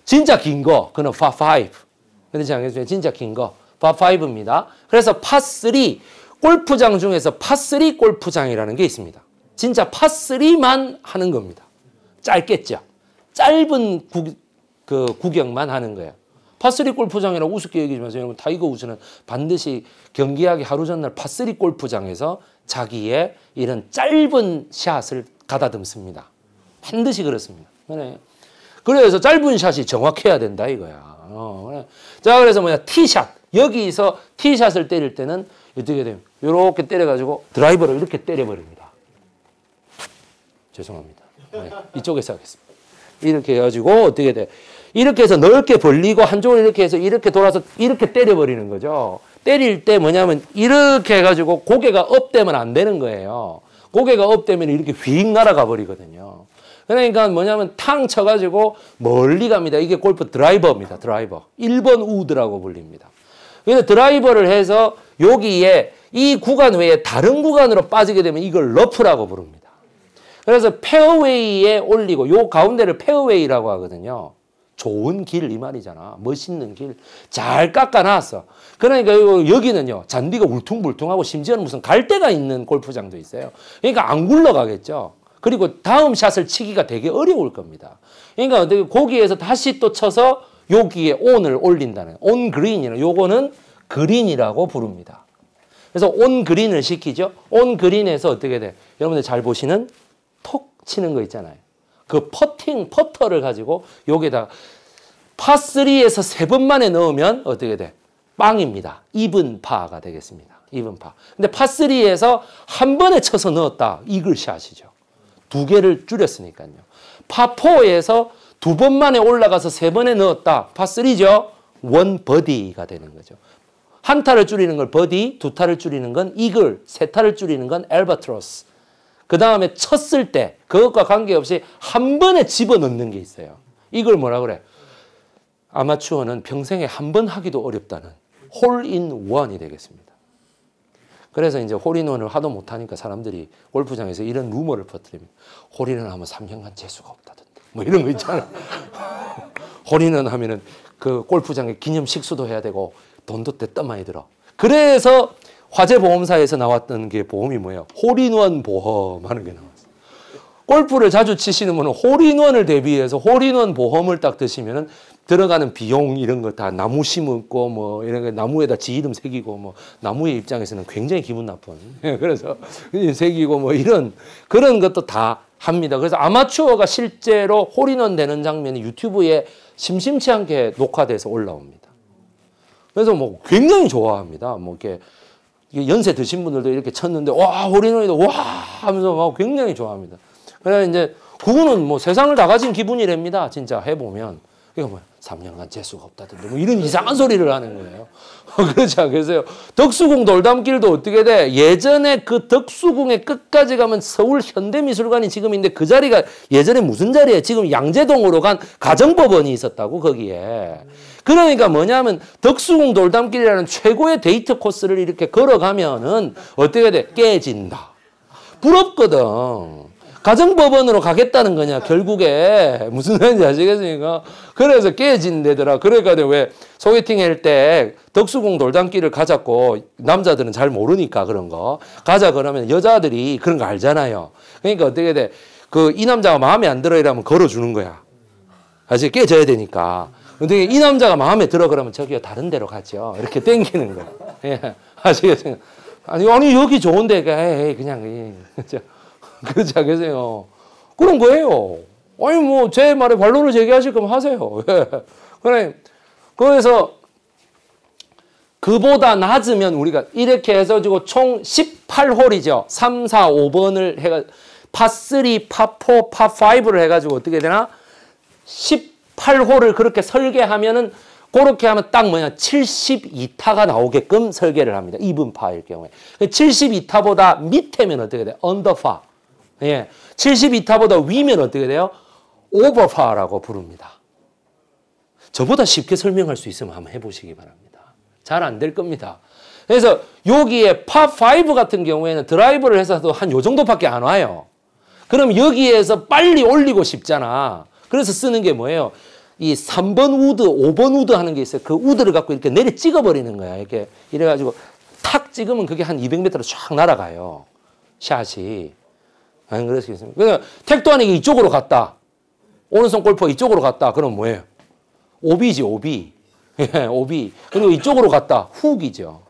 진짜 긴 거, 그는 파5. 그런지 않겠어요? 진짜 긴 거, 파5입니다. 그래서 파3 골프장 중에서 파3 골프장이라는 게 있습니다. 진짜 파3만 하는 겁니다. 짧겠죠? 짧은 구, 그 구경만 하는 거예요. 파3 골프장이라고 우습게 얘기하면서 여러분 타이거 우즈는 반드시 경기하기 하루 전날 파3 골프장에서 자기의 이런 짧은 샷을 가다듬습니다. 반드시 그렇습니다. 그래서 짧은 샷이 정확해야 된다 이거야. 어, 자 그래서 뭐냐 티샷 여기서 티샷을 때릴 때는 어떻게 돼요? 이렇게 때려가지고 드라이버로 이렇게 때려버립니다. 죄송합니다. 네, 이쪽에서 하겠습니다. 이렇게 해가지고 어떻게 돼? 이렇게 해서 넓게 벌리고 한쪽을 이렇게 해서 이렇게 돌아서 이렇게 때려버리는 거죠. 때릴 때 뭐냐면 이렇게 해가지고 고개가 업되면 안 되는 거예요. 고개가 업되면 이렇게 휙 날아가 버리거든요. 그러니까 뭐냐면 탕 쳐가지고 멀리 갑니다. 이게 골프 드라이버입니다. 드라이버. 1번 우드라고 불립니다. 그래서 드라이버를 해서 여기에 이 구간 외에 다른 구간으로 빠지게 되면 이걸 러프라고 부릅니다. 그래서 페어웨이에 올리고 요 가운데를 페어웨이라고 하거든요. 좋은 길 이 말이잖아. 멋있는 길. 잘 깎아놨어. 그러니까 여기는요. 잔디가 울퉁불퉁하고 심지어는 무슨 갈대가 있는 골프장도 있어요. 그러니까 안 굴러가겠죠. 그리고 다음 샷을 치기가 되게 어려울 겁니다. 그러니까 어떻게 거기에서 다시 또 쳐서 여기에 온을 올린다는 온 그린이는 요거는 그린이라고 부릅니다. 그래서 온 그린을 시키죠. 온 그린에서 어떻게 돼? 여러분들 잘 보시는 톡 치는 거 있잖아요. 그 퍼팅, 퍼터를 가지고 여기다 파3에서 세 번 만에 넣으면 어떻게 돼? 빵입니다. 입은 파가 되겠습니다. 입은 파. 근데 파3에서 한 번에 쳐서 넣었다. 이글샷이죠. 두 개를 줄였으니까요. 파4에서 두 번 만에 올라가서 세 번에 넣었다. 파3죠. 원 버디가 되는 거죠. 한 타를 줄이는 걸 버디, 두 타를 줄이는 건 이글, 세 타를 줄이는 건 엘바트로스. 그 다음에 쳤을 때 그것과 관계없이 한 번에 집어넣는 게 있어요. 이걸 뭐라 그래? 아마추어는 평생에 한 번 하기도 어렵다는 홀인원이 되겠습니다. 그래서 이제 홀인원을 하도 못하니까 사람들이 골프장에서 이런 루머를 퍼뜨립니다. 홀인원 하면 3년간 재수가 없다던데. 뭐 이런 거 있잖아. 홀인원 하면은 그 골프장에 기념식수도 해야 되고 돈도 떼떠 많이 들어. 그래서 화재보험사에서 나왔던 게 보험이 뭐예요? 홀인원 보험 하는 게 나왔어요. 골프를 자주 치시는 분은 홀인원을 대비해서 홀인원 보험을 딱 드시면은 들어가는 비용 이런 거 다 나무 심고 뭐 이런 거 나무에다 지 이름 새기고 뭐 나무의 입장에서는 굉장히 기분 나쁜 그래서 새기고 뭐 이런 그런 것도 다 합니다. 그래서 아마추어가 실제로 홀인원 되는 장면이 유튜브에 심심치 않게 녹화돼서 올라옵니다. 그래서 뭐 굉장히 좋아합니다. 뭐 이렇게 연세 드신 분들도 이렇게 쳤는데 와홀리원이다와 하면서 막 굉장히 좋아합니다. 그냥 이제 그거는 뭐 세상을 다 가진 기분이랍니다. 진짜 해보면 그러뭐 그러니까 3년간 재수가 없다든지 뭐 이런 이상한 소리를 하는 거예요. 그렇지 않겠어요? 덕수궁 돌담길도 어떻게 돼? 예전에 그 덕수궁의 끝까지 가면 서울 현대미술관이 지금인데 그 자리가 예전에 무슨 자리에 지금 양재동으로 간 가정법원이 있었다고 거기에. 그러니까 뭐냐면 덕수궁 돌담길이라는 최고의 데이트 코스를 이렇게 걸어가면은 어떻게 돼? 깨진다. 부럽거든. 가정법원으로 가겠다는 거냐 결국에 무슨 말인지 아시겠습니까? 그래서 깨진대더라. 그러니까 왜 소개팅 할 때 덕수궁 돌담길을 가자고 남자들은 잘 모르니까 그런 거 가자 그러면 여자들이 그런 거 알잖아요. 그러니까 어떻게 돼? 그 이 남자가 마음에 안 들어 이러면 걸어주는 거야. 사실 깨져야 되니까. 근데 이 남자가 마음에 들어 그러면 저기요 다른 데로 가죠. 이렇게 땡기는 거. 예. 아시겠어요? 아니, 아니 여기 좋은데 에이, 예, 예, 그냥 예. 그죠? 그죠? 그세요 그런 거예요. 아니 뭐 제 말에 반론을 제기하실 거면 하세요. 예. 그래 그래서 그보다 낮으면 우리가 이렇게 해서지고 총 18홀이죠. 3, 4, 5번을 해가 파3, 파4, 파5를 해가지고 어떻게 되나? 10 8호를 그렇게 설계하면은 그렇게 하면 딱 뭐냐 72타가 나오게끔 설계를 합니다. 2분파일 경우에. 72타보다 밑에면 어떻게 돼요? 언더파. 예. 72타보다 위면 어떻게 돼요? 오버파라고 부릅니다. 저보다 쉽게 설명할 수 있으면 한번 해보시기 바랍니다. 잘 안 될 겁니다. 그래서 여기에 파 5 같은 경우에는 드라이브를 해서도 한 요 정도밖에 안 와요. 그럼 여기에서 빨리 올리고 싶잖아. 그래서 쓰는 게 뭐예요? 이 3번 우드, 5번 우드 하는 게 있어요. 그 우드를 갖고 이렇게 내려 찍어버리는 거야. 이렇게 이래가지고 탁 찍으면 그게 한 200m로 쫙 날아가요. 샷이. 안 아, 그렇겠습니까? 그러니까 택도 아니게 이쪽으로 갔다. 오른손 골퍼 이쪽으로 갔다. 그럼 뭐예요? 오비지, 오비. 예, 오비. 그리고 이쪽으로 갔다. 훅이죠.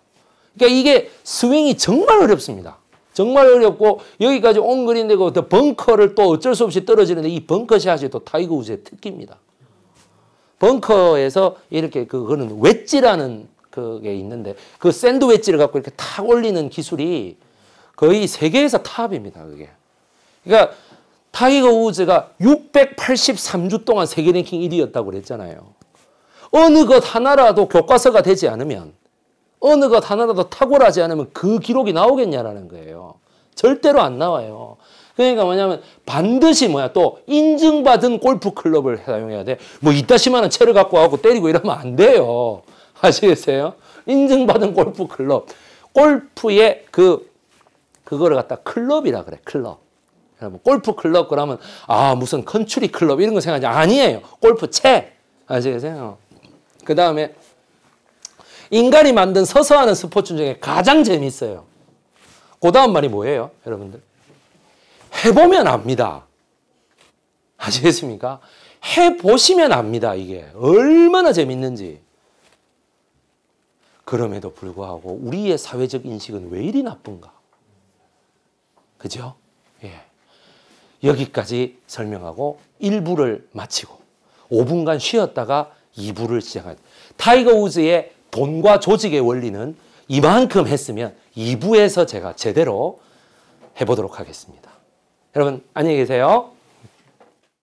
그러니까 이게 스윙이 정말 어렵습니다. 정말 어렵고 여기까지 온그인데그 벙커를 또 어쩔 수 없이 떨어지는데 이 벙커샷이 또 타이거 우즈의 특기입니다. 벙커에서 이렇게 그거는 웨지라는 그게 있는데 그 샌드 웨지를 갖고 이렇게 탁 올리는 기술이 거의 세계에서 탑입니다. 그게. 그러니까 타이거 우즈가 683주 동안 세계 랭킹 1위였다고 그랬잖아요. 어느 것 하나라도 교과서가 되지 않으면 어느 것 하나라도 탁월하지 않으면 그 기록이 나오겠냐라는 거예요. 절대로 안 나와요. 그러니까 뭐냐면 반드시 뭐야 또 인증받은 골프 클럽을 사용해야 돼. 뭐 이따시만한 채를 갖고 와고 때리고 이러면 안 돼요. 아시겠어요? 인증받은 골프 클럽. 골프의 그 그거를 갖다 클럽이라 그래. 클럽. 여러분 골프 클럽 그러면 아 무슨 컨츄리 클럽 이런 거 생각하지 아니에요. 골프 채 아시겠어요? 그 다음에 인간이 만든 서서하는 스포츠 중에 가장 재미있어요. 그 다음 말이 뭐예요, 여러분들? 해보면 압니다. 아시겠습니까? 해보시면 압니다, 이게. 얼마나 재밌는지. 그럼에도 불구하고 우리의 사회적 인식은 왜 이리 나쁜가? 그죠? 예. 여기까지 설명하고 1부를 마치고 5분간 쉬었다가 2부를 시작한 타이거 우즈의 돈과 조직의 원리는 이만큼 했으면 2부에서 제가 제대로 해보도록 하겠습니다. 여러분 안녕히 계세요.